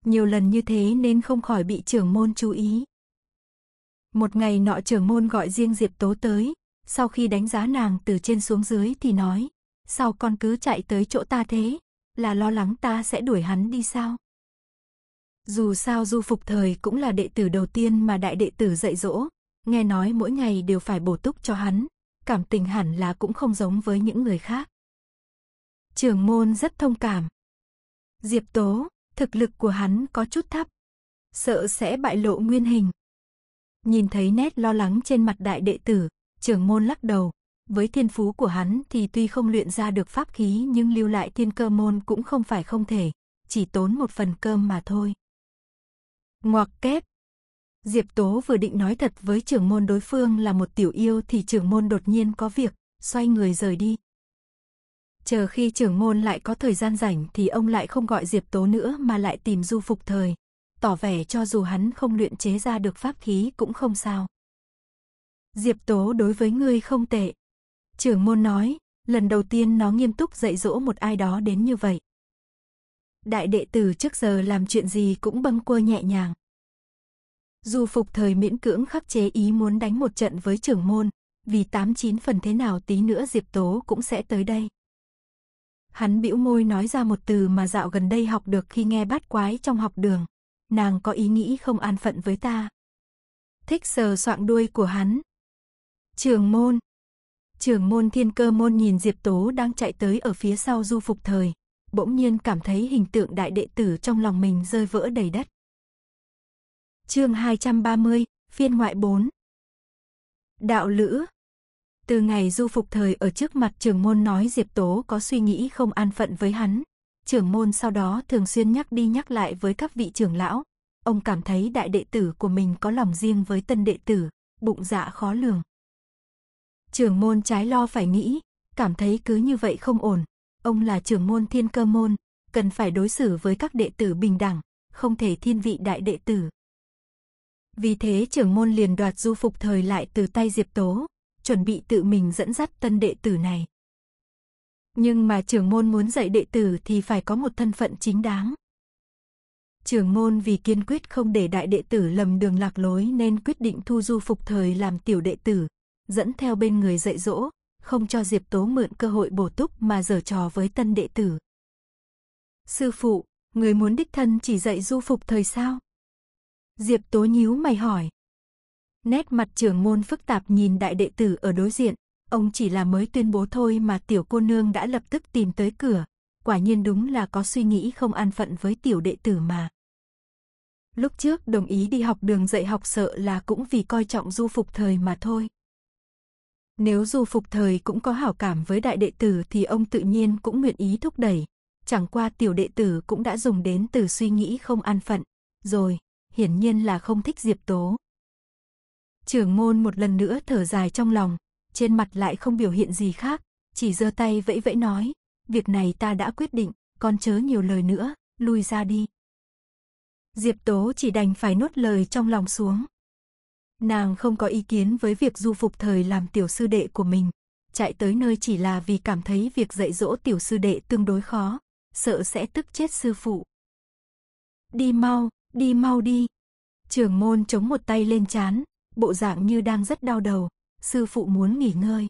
Nhiều lần như thế nên không khỏi bị trưởng môn chú ý. Một ngày nọ trưởng môn gọi riêng Diệp Tố tới, sau khi đánh giá nàng từ trên xuống dưới thì nói, sao con cứ chạy tới chỗ ta thế, là lo lắng ta sẽ đuổi hắn đi sao? Dù sao Du Phục Thời cũng là đệ tử đầu tiên mà đại đệ tử dạy dỗ, nghe nói mỗi ngày đều phải bổ túc cho hắn, cảm tình hẳn là cũng không giống với những người khác. Trường môn rất thông cảm. Diệp Tố, thực lực của hắn có chút thấp, sợ sẽ bại lộ nguyên hình. Nhìn thấy nét lo lắng trên mặt đại đệ tử, trường môn lắc đầu, với thiên phú của hắn thì tuy không luyện ra được pháp khí nhưng lưu lại thiên cơ môn cũng không phải không thể, chỉ tốn một phần cơm mà thôi. Ngoặc kép. Diệp Tố vừa định nói thật với trưởng môn đối phương là một tiểu yêu thì trưởng môn đột nhiên có việc, xoay người rời đi. Chờ khi trưởng môn lại có thời gian rảnh thì ông lại không gọi Diệp Tố nữa mà lại tìm du phục thời. Tỏ vẻ cho dù hắn không luyện chế ra được pháp khí cũng không sao. Diệp Tố đối với ngươi không tệ. Trưởng môn nói, lần đầu tiên nó nghiêm túc dạy dỗ một ai đó đến như vậy đại đệ tử trước giờ làm chuyện gì cũng bâng quơ nhẹ nhàng. Dù phục thời miễn cưỡng khắc chế ý muốn đánh một trận với trưởng môn, vì tám chín phần thế nào tí nữa Diệp Tố cũng sẽ tới đây. Hắn bĩu môi nói ra một từ mà dạo gần đây học được khi nghe bát quái trong học đường. Nàng có ý nghĩ không an phận với ta. Thích sờ soạng đuôi của hắn. Trường môn. Trường môn thiên cơ môn nhìn Diệp Tố đang chạy tới ở phía sau du phục thời, bỗng nhiên cảm thấy hình tượng đại đệ tử trong lòng mình rơi vỡ đầy đất. Chương 230, phiên ngoại 4. Đạo lữ. Từ ngày Du Phục Thời ở trước mặt trưởng môn nói Diệp Tố có suy nghĩ không an phận với hắn, trưởng môn sau đó thường xuyên nhắc đi nhắc lại với các vị trưởng lão, ông cảm thấy đại đệ tử của mình có lòng riêng với tân đệ tử, bụng dạ khó lường. Trưởng môn trái lo phải nghĩ, cảm thấy cứ như vậy không ổn, ông là trưởng môn thiên cơ môn, cần phải đối xử với các đệ tử bình đẳng, không thể thiên vị đại đệ tử. Vì thế trưởng môn liền đoạt du phục thời lại từ tay Diệp Tố, chuẩn bị tự mình dẫn dắt tân đệ tử này. Nhưng mà trưởng môn muốn dạy đệ tử thì phải có một thân phận chính đáng. Trưởng môn vì kiên quyết không để đại đệ tử lầm đường lạc lối nên quyết định thu du phục thời làm tiểu đệ tử, dẫn theo bên người dạy dỗ, không cho Diệp Tố mượn cơ hội bổ túc mà giở trò với tân đệ tử. Sư phụ, người muốn đích thân chỉ dạy du phục thời sao? Diệp Tố nhíu mày hỏi. Nét mặt trưởng môn phức tạp nhìn đại đệ tử ở đối diện, ông chỉ là mới tuyên bố thôi mà tiểu cô nương đã lập tức tìm tới cửa, quả nhiên đúng là có suy nghĩ không an phận với tiểu đệ tử mà. Lúc trước đồng ý đi học đường dạy học sợ là cũng vì coi trọng du phục thời mà thôi. Nếu dù phục thời cũng có hảo cảm với đại đệ tử thì ông tự nhiên cũng nguyện ý thúc đẩy. Chẳng qua tiểu đệ tử cũng đã dùng đến từ suy nghĩ không an phận. Rồi, hiển nhiên là không thích Diệp Tố. Trưởng môn một lần nữa thở dài trong lòng, trên mặt lại không biểu hiện gì khác, chỉ giơ tay vẫy vẫy nói, việc này ta đã quyết định, con chớ nhiều lời nữa, lui ra đi. Diệp Tố chỉ đành phải nuốt lời trong lòng xuống, Nàng không có ý kiến với việc du phục thời làm tiểu sư đệ của mình. Chạy tới nơi chỉ là vì cảm thấy việc dạy dỗ tiểu sư đệ tương đối khó, sợ sẽ tức chết sư phụ. Đi mau, đi mau đi. Trường môn chống một tay lên chán, bộ dạng như đang rất đau đầu, sư phụ muốn nghỉ ngơi.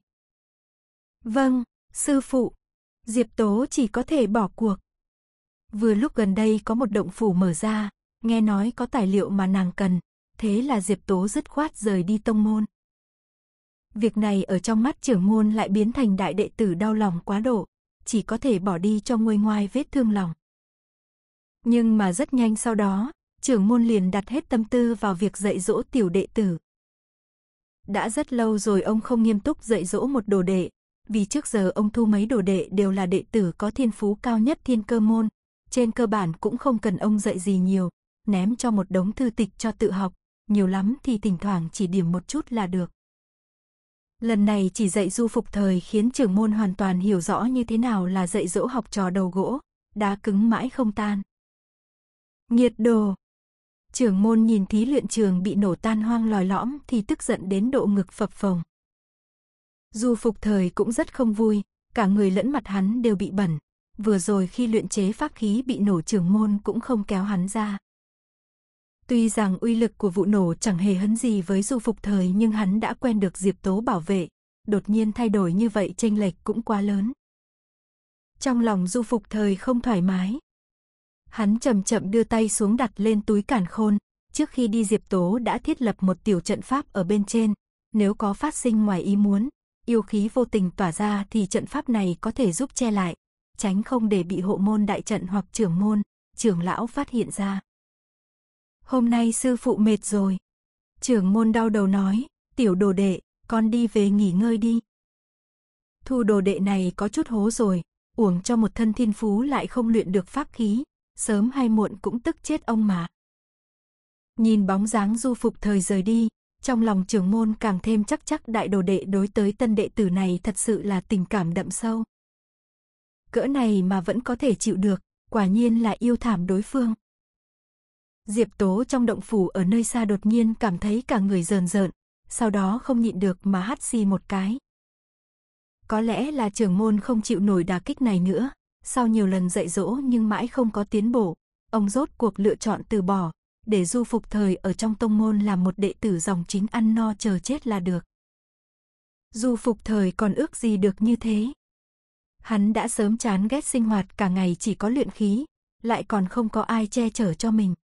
Vâng, sư phụ. Diệp Tố chỉ có thể bỏ cuộc. Vừa lúc gần đây có một động phủ mở ra, nghe nói có tài liệu mà nàng cần, thế là Diệp Tố dứt khoát rời đi tông môn. Việc này ở trong mắt trưởng môn lại biến thành đại đệ tử đau lòng quá độ, chỉ có thể bỏ đi cho ngôi ngoài vết thương lòng. Nhưng mà rất nhanh sau đó, trưởng môn liền đặt hết tâm tư vào việc dạy dỗ tiểu đệ tử. Đã rất lâu rồi ông không nghiêm túc dạy dỗ một đồ đệ, vì trước giờ ông thu mấy đồ đệ đều là đệ tử có thiên phú cao nhất thiên cơ môn, trên cơ bản cũng không cần ông dạy gì nhiều, ném cho một đống thư tịch cho tự học, nhiều lắm thì thỉnh thoảng chỉ điểm một chút là được. Lần này chỉ dạy du phục thời khiến trưởng môn hoàn toàn hiểu rõ như thế nào là dạy dỗ học trò đầu gỗ, đá cứng mãi không tan. Nghiệt đồ! Trưởng môn nhìn thí luyện trường bị nổ tan hoang lòi lõm thì tức giận đến độ ngực phập phồng. Du phục thời cũng rất không vui, cả người lẫn mặt hắn đều bị bẩn. Vừa rồi khi luyện chế pháp khí bị nổ trưởng môn cũng không kéo hắn ra. Tuy rằng uy lực của vụ nổ chẳng hề hấn gì với du phục thời nhưng hắn đã quen được Diệp Tố bảo vệ, đột nhiên thay đổi như vậy chênh lệch cũng quá lớn. Trong lòng du phục thời không thoải mái. Hắn chậm chậm đưa tay xuống đặt lên túi cản khôn, trước khi đi Diệp Tố đã thiết lập một tiểu trận pháp ở bên trên, nếu có phát sinh ngoài ý muốn, yêu khí vô tình tỏa ra thì trận pháp này có thể giúp che lại, tránh không để bị hộ môn đại trận hoặc trưởng môn, trưởng lão phát hiện ra hôm nay sư phụ mệt rồi. Trưởng môn đau đầu nói, tiểu đồ đệ, con đi về nghỉ ngơi đi. Thu đồ đệ này có chút hố rồi, uổng cho một thân thiên phú lại không luyện được pháp khí, sớm hay muộn cũng tức chết ông mà. Nhìn bóng dáng du phục thời rời đi, trong lòng trưởng môn càng thêm chắc chắc đại đồ đệ đối tới tân đệ tử này thật sự là tình cảm đậm sâu. Cỡ này mà vẫn có thể chịu được, quả nhiên là yêu thảm đối phương. Diệp Tố trong động phủ ở nơi xa đột nhiên cảm thấy cả người rờn rợn, sau đó không nhịn được mà hắt xì một cái. Có lẽ là trưởng môn không chịu nổi đà kích này nữa, sau nhiều lần dạy dỗ nhưng mãi không có tiến bộ, ông rốt cuộc lựa chọn từ bỏ, để du phục thời ở trong tông môn làm một đệ tử dòng chính ăn no chờ chết là được. Du phục thời còn ước gì được như thế. Hắn đã sớm chán ghét sinh hoạt cả ngày chỉ có luyện khí, lại còn không có ai che chở cho mình.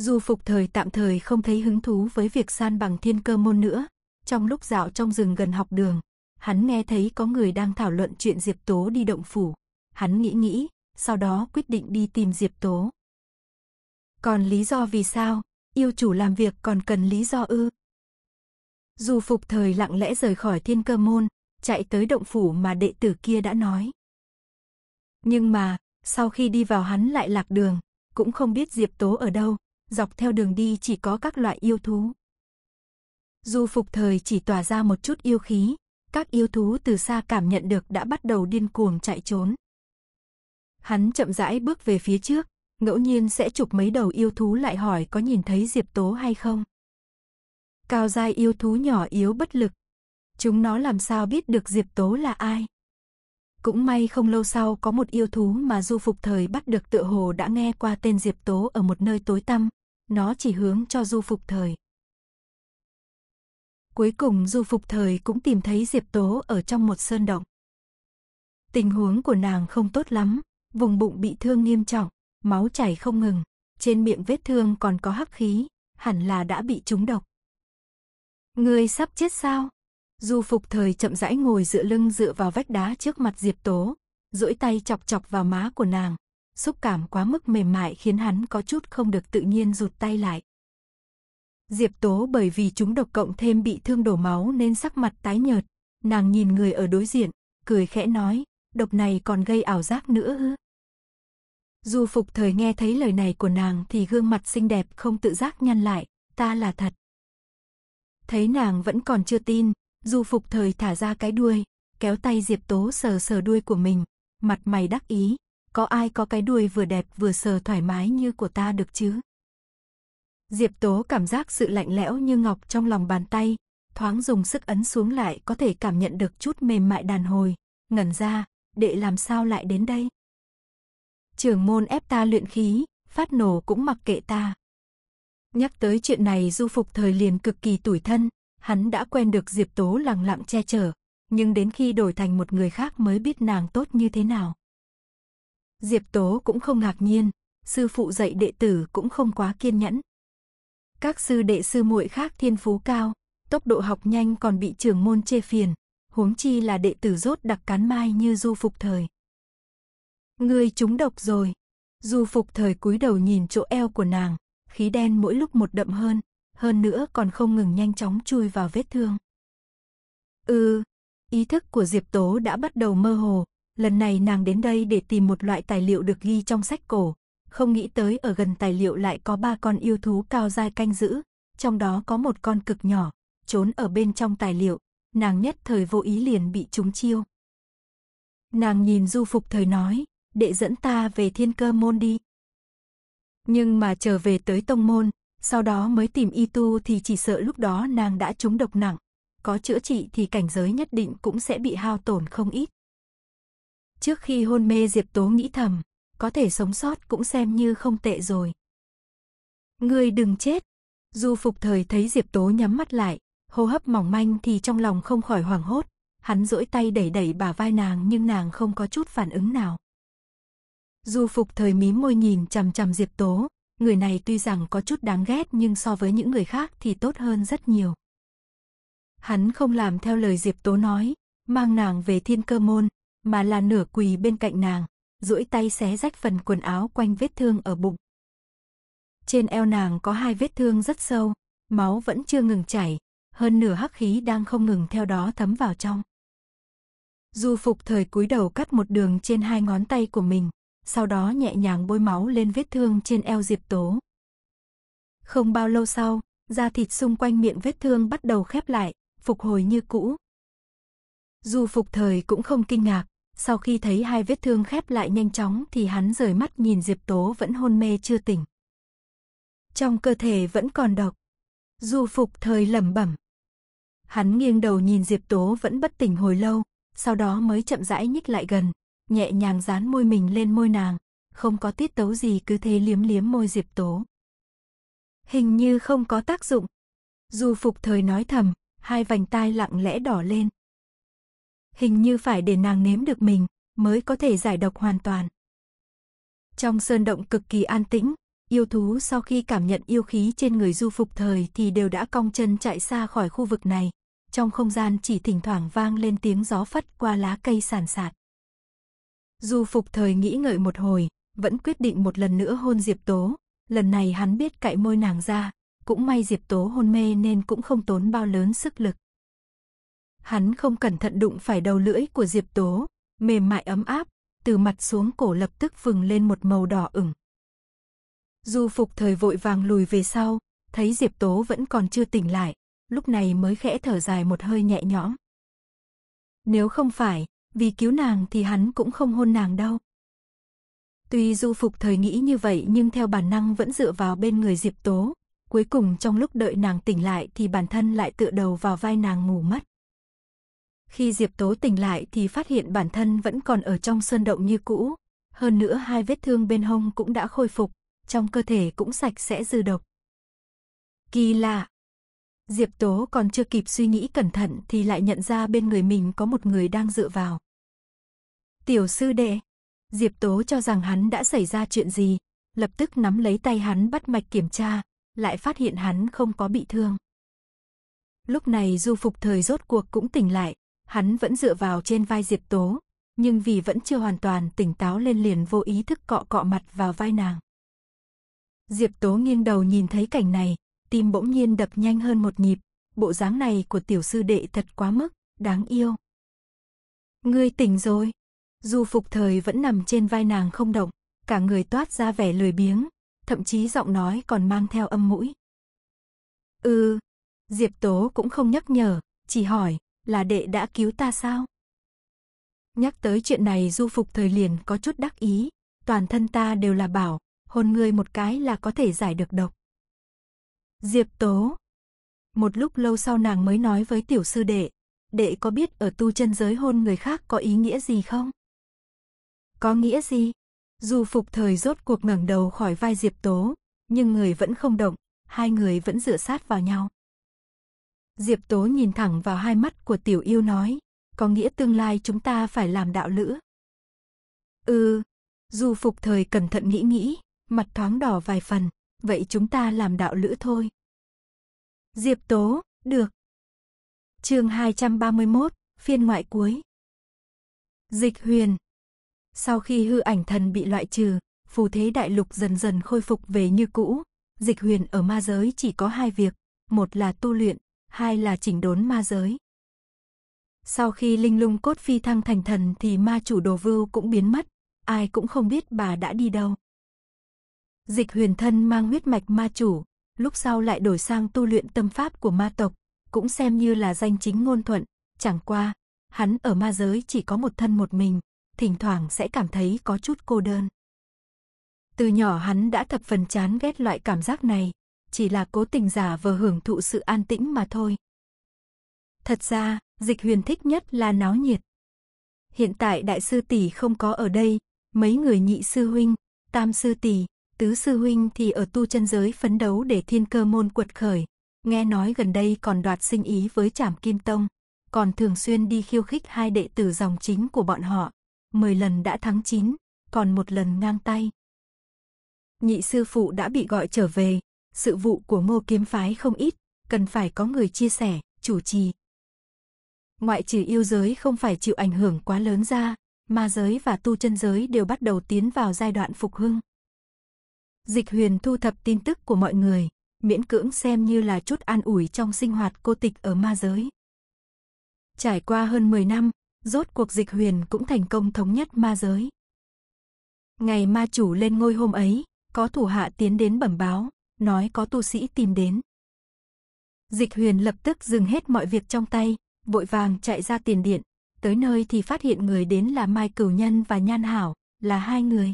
Dù phục thời tạm thời không thấy hứng thú với việc san bằng thiên cơ môn nữa, trong lúc dạo trong rừng gần học đường, hắn nghe thấy có người đang thảo luận chuyện Diệp Tố đi động phủ. Hắn nghĩ nghĩ, sau đó quyết định đi tìm Diệp Tố. Còn lý do vì sao, yêu chủ làm việc còn cần lý do ư? Dù phục thời lặng lẽ rời khỏi thiên cơ môn, chạy tới động phủ mà đệ tử kia đã nói. Nhưng mà, sau khi đi vào hắn lại lạc đường, cũng không biết Diệp Tố ở đâu, dọc theo đường đi chỉ có các loại yêu thú. du phục thời chỉ tỏa ra một chút yêu khí, các yêu thú từ xa cảm nhận được đã bắt đầu điên cuồng chạy trốn. Hắn chậm rãi bước về phía trước, ngẫu nhiên sẽ chụp mấy đầu yêu thú lại hỏi có nhìn thấy Diệp Tố hay không. Cao giai yêu thú nhỏ yếu bất lực. Chúng nó làm sao biết được Diệp Tố là ai? Cũng may không lâu sau có một yêu thú mà du phục thời bắt được tựa hồ đã nghe qua tên Diệp Tố ở một nơi tối tăm, nó chỉ hướng cho du phục thời. Cuối cùng du phục thời cũng tìm thấy Diệp Tố ở trong một sơn động. Tình huống của nàng không tốt lắm, vùng bụng bị thương nghiêm trọng, máu chảy không ngừng, trên miệng vết thương còn có hắc khí, hẳn là đã bị trúng độc. người sắp chết sao? Du phục thời chậm rãi ngồi dựa lưng dựa vào vách đá trước mặt Diệp Tố, duỗi tay chọc chọc vào má của nàng, xúc cảm quá mức mềm mại khiến hắn có chút không được tự nhiên rụt tay lại. Diệp Tố bởi vì chúng độc cộng thêm bị thương đổ máu nên sắc mặt tái nhợt, nàng nhìn người ở đối diện, cười khẽ nói, độc này còn gây ảo giác nữa ư. Du Phục Thời nghe thấy lời này của nàng thì gương mặt xinh đẹp không tự giác nhăn lại, ta là thật. Thấy nàng vẫn còn chưa tin, dù Phục Thời thả ra cái đuôi, kéo tay Diệp Tố sờ sờ đuôi của mình, mặt mày đắc ý, có ai có cái đuôi vừa đẹp vừa sờ thoải mái như của ta được chứ? Diệp Tố cảm giác sự lạnh lẽo như ngọc trong lòng bàn tay, thoáng dùng sức ấn xuống lại có thể cảm nhận được chút mềm mại đàn hồi, ngẩn ra, đệ làm sao lại đến đây? Trường môn ép ta luyện khí, phát nổ cũng mặc kệ ta. Nhắc tới chuyện này du phục thời liền cực kỳ tủi thân, hắn đã quen được Diệp Tố lặng lặng che chở, nhưng đến khi đổi thành một người khác mới biết nàng tốt như thế nào. Diệp Tố cũng không ngạc nhiên, sư phụ dạy đệ tử cũng không quá kiên nhẫn. Các sư đệ sư muội khác thiên phú cao, tốc độ học nhanh còn bị trưởng môn chê phiền, huống chi là đệ tử rốt đặc cán mai như du phục thời. Ngươi trúng độc rồi. Du phục thời cúi đầu nhìn chỗ eo của nàng, khí đen mỗi lúc một đậm hơn, hơn nữa còn không ngừng nhanh chóng chui vào vết thương. Ừ, ý thức của Diệp Tố đã bắt đầu mơ hồ, lần này nàng đến đây để tìm một loại tài liệu được ghi trong sách cổ, không nghĩ tới ở gần tài liệu lại có ba con yêu thú cao dai canh giữ, trong đó có một con cực nhỏ, trốn ở bên trong tài liệu, nàng nhất thời vô ý liền bị trúng chiêu. Nàng nhìn du phục thời nói, đệ dẫn ta về thiên cơ môn đi. Nhưng mà trở về tới tông môn, sau đó mới tìm y tu thì chỉ sợ lúc đó nàng đã trúng độc nặng, có chữa trị thì cảnh giới nhất định cũng sẽ bị hao tổn không ít. Trước khi hôn mê Diệp Tố nghĩ thầm, có thể sống sót cũng xem như không tệ rồi. người đừng chết. Du phục thời thấy Diệp Tố nhắm mắt lại, hô hấp mỏng manh thì trong lòng không khỏi hoảng hốt, hắn duỗi tay đẩy đẩy bả vai nàng nhưng nàng không có chút phản ứng nào. Du phục thời mím môi nhìn chằm chằm Diệp Tố, người này tuy rằng có chút đáng ghét nhưng so với những người khác thì tốt hơn rất nhiều. Hắn không làm theo lời Diệp Tố nói, mang nàng về thiên cơ môn, mà là nửa quỳ bên cạnh nàng, duỗi tay xé rách phần quần áo quanh vết thương ở bụng. Trên eo nàng có hai vết thương rất sâu, máu vẫn chưa ngừng chảy, hơn nửa hắc khí đang không ngừng theo đó thấm vào trong. Du phục thời cúi đầu cắt một đường trên hai ngón tay của mình, sau đó nhẹ nhàng bôi máu lên vết thương trên eo Diệp Tố. Không bao lâu sau, da thịt xung quanh miệng vết thương bắt đầu khép lại, phục hồi như cũ, dù phục thời cũng không kinh ngạc, sau khi thấy hai vết thương khép lại nhanh chóng thì hắn rời mắt nhìn Diệp Tố vẫn hôn mê chưa tỉnh. Trong cơ thể vẫn còn độc. Du phục thời lẩm bẩm. Hắn nghiêng đầu nhìn Diệp Tố vẫn bất tỉnh hồi lâu, sau đó mới chậm rãi nhích lại gần, nhẹ nhàng dán môi mình lên môi nàng, không có tiết tấu gì cứ thế liếm liếm môi Diệp Tố. Hình như không có tác dụng. Du phục thời nói thầm, hai vành tai lặng lẽ đỏ lên hình như phải để nàng nếm được mình mới có thể giải độc hoàn toàn. Trong sơn động cực kỳ an tĩnh, yêu thú sau khi cảm nhận yêu khí trên người du phục thời thì đều đã cong chân chạy xa khỏi khu vực này, trong không gian chỉ thỉnh thoảng vang lên tiếng gió phất qua lá cây sàn sạt. Du phục thời nghĩ ngợi một hồi, vẫn quyết định một lần nữa hôn Diệp Tố, lần này hắn biết cạy môi nàng ra, cũng may Diệp Tố hôn mê nên cũng không tốn bao lớn sức lực hắn không cẩn thận đụng phải đầu lưỡi của Diệp Tố, mềm mại ấm áp, từ mặt xuống cổ lập tức vừng lên một màu đỏ ửng. Du Phục thời vội vàng lùi về sau, thấy Diệp Tố vẫn còn chưa tỉnh lại, lúc này mới khẽ thở dài một hơi nhẹ nhõm. Nếu không phải, vì cứu nàng thì hắn cũng không hôn nàng đâu. Tuy Du Phục thời nghĩ như vậy nhưng theo bản năng vẫn dựa vào bên người Diệp Tố, cuối cùng trong lúc đợi nàng tỉnh lại thì bản thân lại tựa đầu vào vai nàng ngủ mất. Khi Diệp Tố tỉnh lại thì phát hiện bản thân vẫn còn ở trong sơn động như cũ. Hơn nữa hai vết thương bên hông cũng đã khôi phục, trong cơ thể cũng sạch sẽ dư độc. Kỳ lạ! Diệp Tố còn chưa kịp suy nghĩ cẩn thận thì lại nhận ra bên người mình có một người đang dựa vào. Tiểu sư đệ! Diệp Tố cho rằng hắn đã xảy ra chuyện gì, lập tức nắm lấy tay hắn bắt mạch kiểm tra, lại phát hiện hắn không có bị thương. Lúc này du phục thời rốt cuộc cũng tỉnh lại, hắn vẫn dựa vào trên vai Diệp Tố, nhưng vì vẫn chưa hoàn toàn tỉnh táo lên liền vô ý thức cọ cọ mặt vào vai nàng. Diệp Tố nghiêng đầu nhìn thấy cảnh này, tim bỗng nhiên đập nhanh hơn một nhịp, bộ dáng này của tiểu sư đệ thật quá mức, đáng yêu. Ngươi tỉnh rồi. Du phục thời vẫn nằm trên vai nàng không động, cả người toát ra vẻ lười biếng, thậm chí giọng nói còn mang theo âm mũi. Ừ, Diệp Tố cũng không nhắc nhở, chỉ hỏi, là đệ đã cứu ta sao? Nhắc tới chuyện này du phục thời liền có chút đắc ý, toàn thân ta đều là bảo, hôn ngươi một cái là có thể giải được độc. Diệp Tố Một lúc lâu sau nàng mới nói với tiểu sư đệ, đệ có biết ở tu chân giới hôn người khác có ý nghĩa gì không? Có nghĩa gì? Du phục thời rốt cuộc ngẩng đầu khỏi vai Diệp Tố, nhưng người vẫn không động, hai người vẫn dựa sát vào nhau. Diệp Tố nhìn thẳng vào hai mắt của tiểu yêu nói, có nghĩa tương lai chúng ta phải làm đạo lữ. Ừ, dù phục thời cẩn thận nghĩ nghĩ, mặt thoáng đỏ vài phần, vậy chúng ta làm đạo lữ thôi. Diệp Tố, được. Chương 231, phiên ngoại cuối. Dịch Huyền. Sau khi hư ảnh thần bị loại trừ, phù thế đại lục dần dần khôi phục về như cũ, Dịch Huyền ở ma giới chỉ có hai việc, một là tu luyện, hai là chỉnh đốn ma giới. Sau khi linh lung cốt phi thăng thành thần thì ma chủ đồ vưu cũng biến mất, ai cũng không biết bà đã đi đâu. Dịch huyền thân mang huyết mạch ma chủ, lúc sau lại đổi sang tu luyện tâm pháp của ma tộc, cũng xem như là danh chính ngôn thuận, chẳng qua, hắn ở ma giới chỉ có một thân một mình, thỉnh thoảng sẽ cảm thấy có chút cô đơn. Từ nhỏ hắn đã thập phần chán ghét loại cảm giác này, chỉ là cố tình giả vờ hưởng thụ sự an tĩnh mà thôi. Thật ra, dịch huyền thích nhất là náo nhiệt. Hiện tại đại sư tỷ không có ở đây, mấy người nhị sư huynh, tam sư tỷ, tứ sư huynh thì ở tu chân giới phấn đấu để thiên cơ môn quật khởi. Nghe nói gần đây còn đoạt sinh ý với trảm kim tông, còn thường xuyên đi khiêu khích hai đệ tử dòng chính của bọn họ. Mười lần đã thắng chín, còn một lần ngang tay. Nhị sư phụ đã bị gọi trở về, sự vụ của ngô kiếm phái không ít, cần phải có người chia sẻ, chủ trì. Ngoại trừ yêu giới không phải chịu ảnh hưởng quá lớn ra, ma giới và tu chân giới đều bắt đầu tiến vào giai đoạn phục hưng. Dịch huyền thu thập tin tức của mọi người, miễn cưỡng xem như là chút an ủi trong sinh hoạt cô tịch ở ma giới. Trải qua hơn 10 năm, rốt cuộc dịch huyền cũng thành công thống nhất ma giới. Ngày ma chủ lên ngôi hôm ấy, có thủ hạ tiến đến bẩm báo, nói có tu sĩ tìm đến. Dịch huyền lập tức dừng hết mọi việc trong tay, vội vàng chạy ra tiền điện, tới nơi thì phát hiện người đến là Mai Cửu Nhân và Nhan Hảo, là hai người.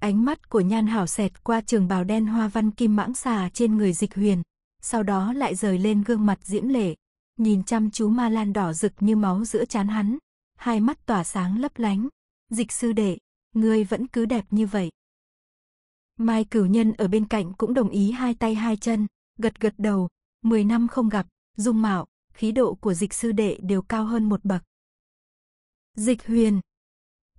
Ánh mắt của Nhan Hảo xẹt qua trường bào đen hoa văn kim mãng xà trên người dịch huyền, sau đó lại rời lên gương mặt diễm lệ, nhìn chăm chú ma lan đỏ rực như máu giữa chán hắn, hai mắt tỏa sáng lấp lánh. Dịch sư đệ, ngươi vẫn cứ đẹp như vậy. Mai cửu nhân ở bên cạnh cũng đồng ý hai tay hai chân, gật gật đầu, 10 năm không gặp, dung mạo, khí độ của dịch sư đệ đều cao hơn một bậc. Dịch huyền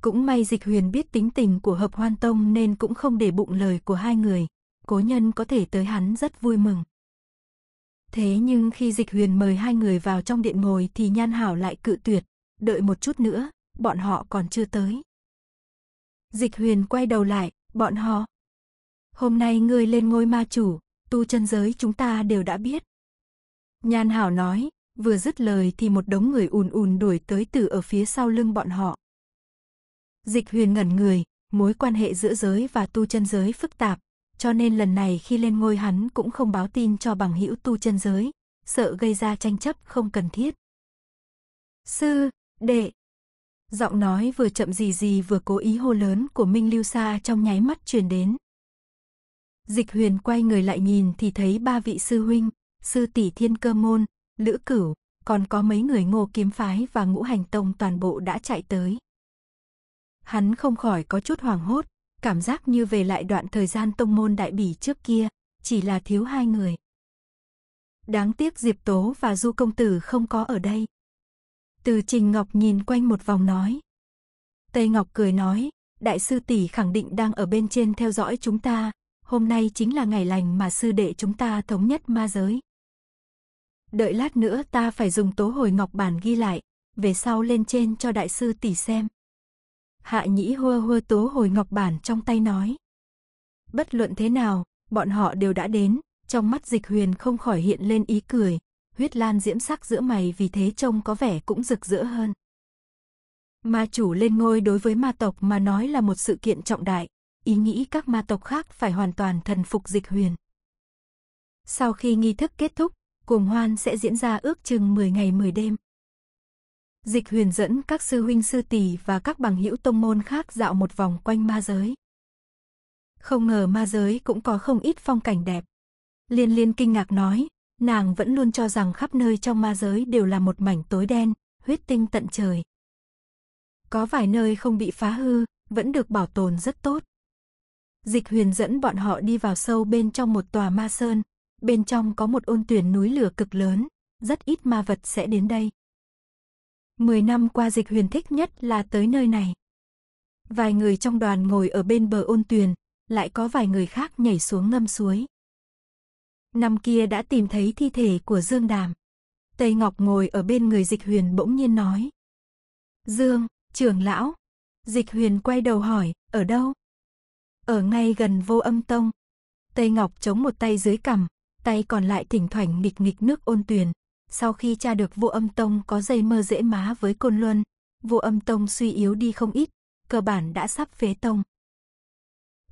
Cũng may dịch huyền biết tính tình của hợp hoan tông nên cũng không để bụng lời của hai người, cố nhân có thể tới hắn rất vui mừng. Thế nhưng khi dịch huyền mời hai người vào trong điện ngồi thì nhan hảo lại cự tuyệt, đợi một chút nữa, bọn họ còn chưa tới. Dịch huyền quay đầu lại, bọn họ, Hôm nay ngươi lên ngôi ma chủ, tu chân giới chúng ta đều đã biết. Nhan Hảo nói, vừa dứt lời thì một đống người ùn ùn đuổi tới từ ở phía sau lưng bọn họ. Dịch huyền ngẩn người, mối quan hệ giữa giới và tu chân giới phức tạp, cho nên lần này khi lên ngôi hắn cũng không báo tin cho bằng hữu tu chân giới, sợ gây ra tranh chấp không cần thiết. Sư, đệ. Giọng nói vừa chậm gì gì vừa cố ý hô lớn của Minh Lưu Sa trong nháy mắt truyền đến, Dịch huyền quay người lại nhìn thì thấy ba vị sư huynh, sư tỷ thiên cơ môn, lữ cửu, còn có mấy người ngô kiếm phái và ngũ hành tông toàn bộ đã chạy tới. Hắn không khỏi có chút hoảng hốt, cảm giác như về lại đoạn thời gian tông môn đại bỉ trước kia, chỉ là thiếu hai người. Đáng tiếc Diệp Tố và Du Công Tử không có ở đây. Từ Trình Ngọc nhìn quanh một vòng nói. Tây Ngọc cười nói, đại sư tỷ khẳng định đang ở bên trên theo dõi chúng ta, hôm nay chính là ngày lành mà sư đệ chúng ta thống nhất ma giới. Đợi lát nữa ta phải dùng tố hồi ngọc bản ghi lại, về sau lên trên cho đại sư tỷ xem. Hạ nhĩ hua hua tố hồi ngọc bản trong tay nói. Bất luận thế nào, bọn họ đều đã đến, trong mắt dịch huyền không khỏi hiện lên ý cười, huyết lan diễm sắc giữa mày vì thế trông có vẻ cũng rực rỡ hơn. Ma chủ lên ngôi đối với ma tộc mà nói là một sự kiện trọng đại, ý nghĩ các ma tộc khác phải hoàn toàn thần phục dịch huyền. Sau khi nghi thức kết thúc, cuồng hoan sẽ diễn ra ước chừng 10 ngày 10 đêm. Dịch huyền dẫn các sư huynh sư tỷ và các bằng hữu tông môn khác dạo một vòng quanh ma giới. Không ngờ ma giới cũng có không ít phong cảnh đẹp. Liên liên kinh ngạc nói, nàng vẫn luôn cho rằng khắp nơi trong ma giới đều là một mảnh tối đen, huyết tinh tận trời. Có vài nơi không bị phá hư, vẫn được bảo tồn rất tốt. Dịch huyền dẫn bọn họ đi vào sâu bên trong một tòa ma sơn. Bên trong có một ôn tuyển núi lửa cực lớn, rất ít ma vật sẽ đến đây. Mười năm qua dịch huyền thích nhất là tới nơi này. Vài người trong đoàn ngồi ở bên bờ ôn tuyền, lại có vài người khác nhảy xuống ngâm suối. Năm kia đã tìm thấy thi thể của Dương Đàm. Tây Ngọc ngồi ở bên người dịch huyền bỗng nhiên nói. Dương, trưởng lão. Dịch huyền quay đầu hỏi, ở đâu? ở ngay gần vô âm tông. Tây Ngọc chống một tay dưới cằm, tay còn lại thỉnh thoảng nghịch nghịch nước ôn tuyền. Sau khi tra được vô âm tông có dây mơ dễ má với Côn Luân, vô âm tông suy yếu đi không ít, cơ bản đã sắp phế tông.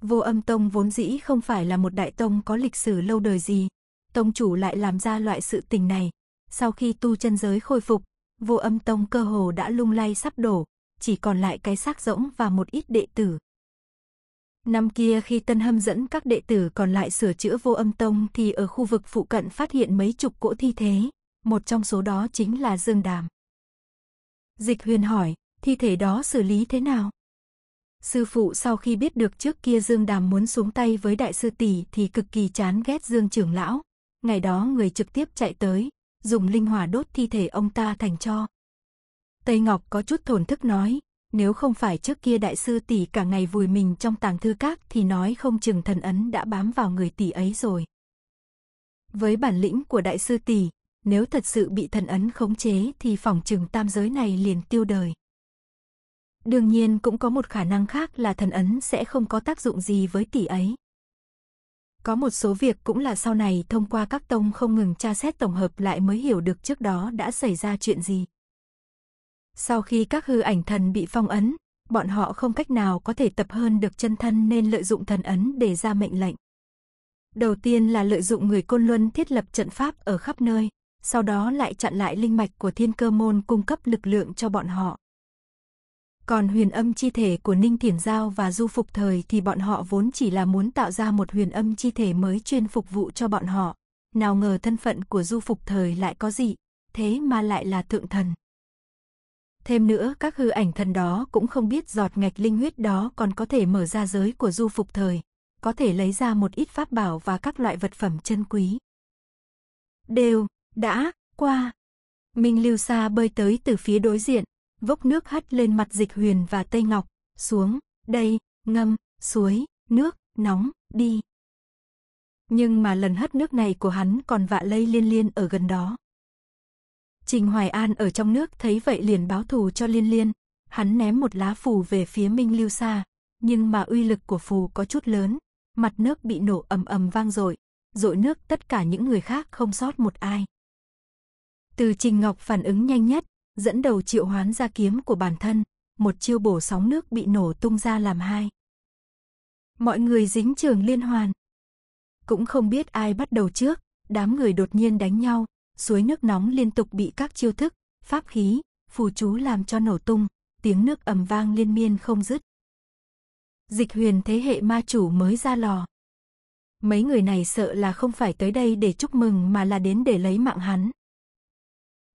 Vô âm tông vốn dĩ không phải là một đại tông có lịch sử lâu đời gì, tông chủ lại làm ra loại sự tình này. Sau khi tu chân giới khôi phục, vô âm tông cơ hồ đã lung lay sắp đổ, chỉ còn lại cái xác rỗng và một ít đệ tử. Năm kia khi Tân Hâm dẫn các đệ tử còn lại sửa chữa vô âm tông thì ở khu vực phụ cận phát hiện mấy chục cỗ thi thế, một trong số đó chính là Dương Đàm. Dịch huyền hỏi, thi thể đó xử lý thế nào? Sư phụ sau khi biết được trước kia Dương Đàm muốn xuống tay với đại sư tỷ thì cực kỳ chán ghét Dương trưởng lão. Ngày đó người trực tiếp chạy tới, dùng linh hỏa đốt thi thể ông ta thành cho. Tây Ngọc có chút thổn thức nói, nếu không phải trước kia đại sư tỷ cả ngày vùi mình trong tàng thư các thì nói không chừng thần ấn đã bám vào người tỷ ấy rồi. Với bản lĩnh của đại sư tỷ, nếu thật sự bị thần ấn khống chế thì phòng trừng tam giới này liền tiêu đời. Đương nhiên cũng có một khả năng khác là thần ấn sẽ không có tác dụng gì với tỷ ấy. Có một số việc cũng là sau này thông qua các tông không ngừng tra xét tổng hợp lại mới hiểu được trước đó đã xảy ra chuyện gì. Sau khi các hư ảnh thần bị phong ấn, bọn họ không cách nào có thể tập hơn được chân thân nên lợi dụng thần ấn để ra mệnh lệnh. Đầu tiên là lợi dụng người Côn Luân thiết lập trận pháp ở khắp nơi, sau đó lại chặn lại linh mạch của thiên cơ môn cung cấp lực lượng cho bọn họ. Còn huyền âm chi thể của Ninh Thiển Giao và Du Phục Thời thì bọn họ vốn chỉ là muốn tạo ra một huyền âm chi thể mới chuyên phục vụ cho bọn họ. Nào ngờ thân phận của Du Phục Thời lại có gì, thế mà lại là thượng thần. Thêm nữa các hư ảnh thần đó cũng không biết giọt ngạch linh huyết đó còn có thể mở ra giới của du phục thời, có thể lấy ra một ít pháp bảo và các loại vật phẩm chân quý. Đều, đã, qua. Minh Lưu Sa bơi tới từ phía đối diện, vốc nước hắt lên mặt dịch huyền và tây ngọc, xuống, đây, ngâm, suối, nước, nóng, đi. Nhưng mà lần hất nước này của hắn còn vạ lây liên liên ở gần đó. Trình Hoài An ở trong nước thấy vậy liền báo thù cho Liên Liên. Hắn ném một lá phù về phía Minh Lưu Sa, nhưng mà uy lực của phù có chút lớn, mặt nước bị nổ ầm ầm vang dội, dội nước tất cả những người khác không sót một ai. Từ Trình Ngọc phản ứng nhanh nhất, dẫn đầu triệu hoán ra kiếm của bản thân, một chiêu bổ sóng nước bị nổ tung ra làm hai. Mọi người dính trường liên hoàn. Cũng không biết ai bắt đầu trước, đám người đột nhiên đánh nhau, suối nước nóng liên tục bị các chiêu thức, pháp khí, phù chú làm cho nổ tung, tiếng nước ầm vang liên miên không dứt. Dịch huyền thế hệ ma chủ mới ra lò. Mấy người này sợ là không phải tới đây để chúc mừng mà là đến để lấy mạng hắn.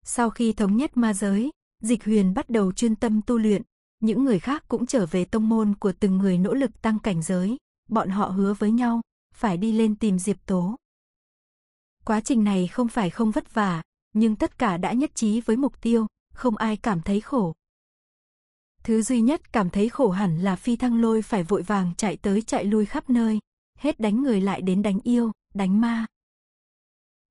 Sau khi thống nhất ma giới, dịch huyền bắt đầu chuyên tâm tu luyện, những người khác cũng trở về tông môn của từng người nỗ lực tăng cảnh giới, bọn họ hứa với nhau, phải đi lên tìm Diệp Tố. Quá trình này không phải không vất vả, nhưng tất cả đã nhất trí với mục tiêu, không ai cảm thấy khổ. Thứ duy nhất cảm thấy khổ hẳn là phi thăng lôi phải vội vàng chạy tới chạy lui khắp nơi, hết đánh người lại đến đánh yêu, đánh ma.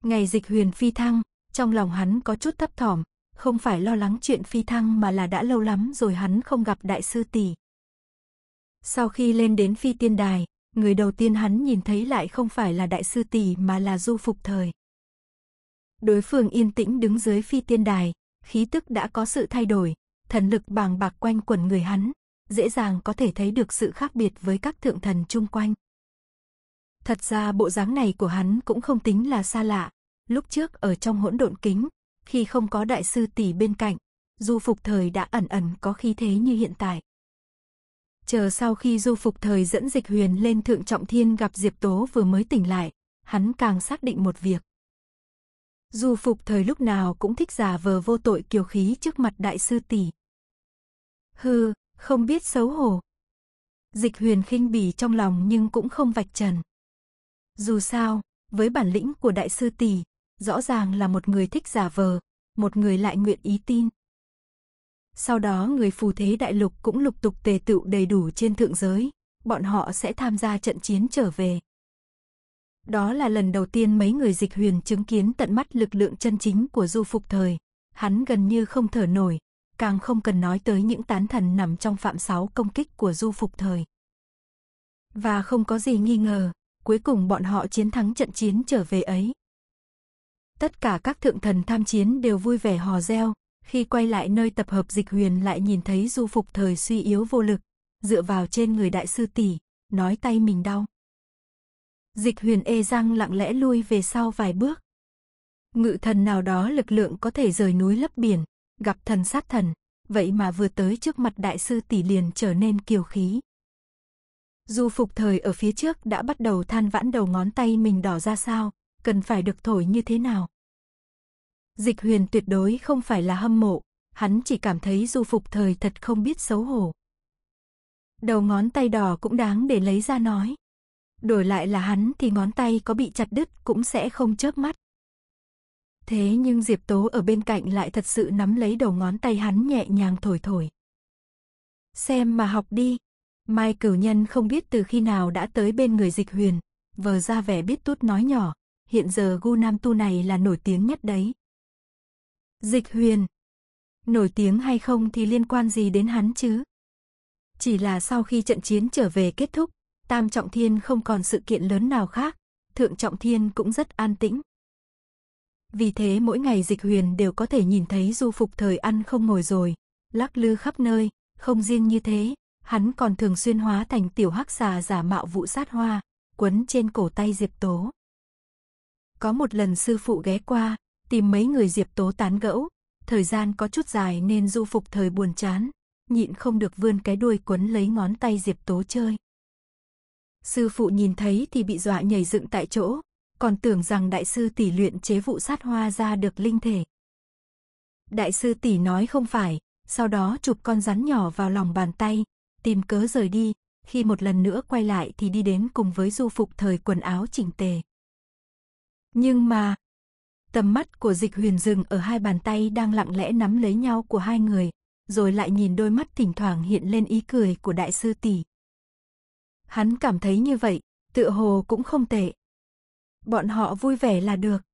Ngày dịch huyền phi thăng, trong lòng hắn có chút thấp thỏm, không phải lo lắng chuyện phi thăng mà là đã lâu lắm rồi hắn không gặp đại sư tỷ. Sau khi lên đến phi tiên đài, người đầu tiên hắn nhìn thấy lại không phải là đại sư tỷ mà là du phục thời. Đối phương yên tĩnh đứng dưới phi tiên đài, khí tức đã có sự thay đổi, thần lực bàng bạc quanh quẩn người hắn, dễ dàng có thể thấy được sự khác biệt với các thượng thần chung quanh. Thật ra bộ dáng này của hắn cũng không tính là xa lạ, lúc trước ở trong hỗn độn kính, khi không có đại sư tỷ bên cạnh, du phục thời đã ẩn ẩn có khí thế như hiện tại. Chờ sau khi du phục thời dẫn dịch huyền lên thượng trọng thiên gặp Diệp Tố vừa mới tỉnh lại, hắn càng xác định một việc. Du phục thời lúc nào cũng thích giả vờ vô tội kiều khí trước mặt đại sư tỷ. Hừ, không biết xấu hổ. Dịch huyền khinh bỉ trong lòng nhưng cũng không vạch trần. Dù sao, với bản lĩnh của đại sư tỷ, rõ ràng là một người thích giả vờ, một người lại nguyện ý tin. Sau đó người phù thế đại lục cũng lục tục tề tựu đầy đủ trên thượng giới, bọn họ sẽ tham gia trận chiến trở về. Đó là lần đầu tiên mấy người dịch huyền chứng kiến tận mắt lực lượng chân chính của du phục thời. Hắn gần như không thở nổi, càng không cần nói tới những tán thần nằm trong phạm sáu công kích của du phục thời. Và không có gì nghi ngờ, cuối cùng bọn họ chiến thắng trận chiến trở về ấy. Tất cả các thượng thần tham chiến đều vui vẻ hò reo, khi quay lại nơi tập hợp dịch huyền lại nhìn thấy du phục thời suy yếu vô lực, dựa vào trên người đại sư tỷ, nói tay mình đau. Dịch huyền ê răng lặng lẽ lui về sau vài bước. Ngự thần nào đó lực lượng có thể rời núi lấp biển, gặp thần sát thần, vậy mà vừa tới trước mặt đại sư tỷ liền trở nên kiều khí. Du phục thời ở phía trước đã bắt đầu than vãn đầu ngón tay mình đỏ ra sao, cần phải được thổi như thế nào. Dịch huyền tuyệt đối không phải là hâm mộ, hắn chỉ cảm thấy du phục thời thật không biết xấu hổ. Đầu ngón tay đỏ cũng đáng để lấy ra nói. Đổi lại là hắn thì ngón tay có bị chặt đứt cũng sẽ không chớp mắt. Thế nhưng Diệp Tố ở bên cạnh lại thật sự nắm lấy đầu ngón tay hắn nhẹ nhàng thổi thổi. Xem mà học đi. Mai cửu nhân không biết từ khi nào đã tới bên người dịch huyền, vờ ra vẻ biết tút nói nhỏ, hiện giờ gu nam tu này là nổi tiếng nhất đấy. Dịch huyền. Nổi tiếng hay không thì liên quan gì đến hắn chứ? Chỉ là sau khi trận chiến trở về kết thúc, Tam Trọng Thiên không còn sự kiện lớn nào khác, Thượng Trọng Thiên cũng rất an tĩnh. Vì thế mỗi ngày dịch huyền đều có thể nhìn thấy du phục thời ăn không ngồi rồi, lắc lư khắp nơi, không riêng như thế, hắn còn thường xuyên hóa thành tiểu hắc xà giả mạo vụ sát hoa, quấn trên cổ tay Diệp Tố. Có một lần sư phụ ghé qua, tìm mấy người Diệp Tố tán gẫu, thời gian có chút dài nên du phục thời buồn chán, nhịn không được vươn cái đuôi quấn lấy ngón tay Diệp Tố chơi. Sư phụ nhìn thấy thì bị dọa nhảy dựng tại chỗ, còn tưởng rằng đại sư tỷ luyện chế vụ sát hoa ra được linh thể. Đại sư tỷ nói không phải, sau đó chụp con rắn nhỏ vào lòng bàn tay, tìm cớ rời đi, khi một lần nữa quay lại thì đi đến cùng với du phục thời quần áo chỉnh tề. Nhưng mà, Tầm mắt của dịch huyền dừng ở hai bàn tay đang lặng lẽ nắm lấy nhau của hai người, rồi lại nhìn đôi mắt thỉnh thoảng hiện lên ý cười của đại sư tỷ. Hắn cảm thấy như vậy, tựa hồ cũng không tệ. Bọn họ vui vẻ là được.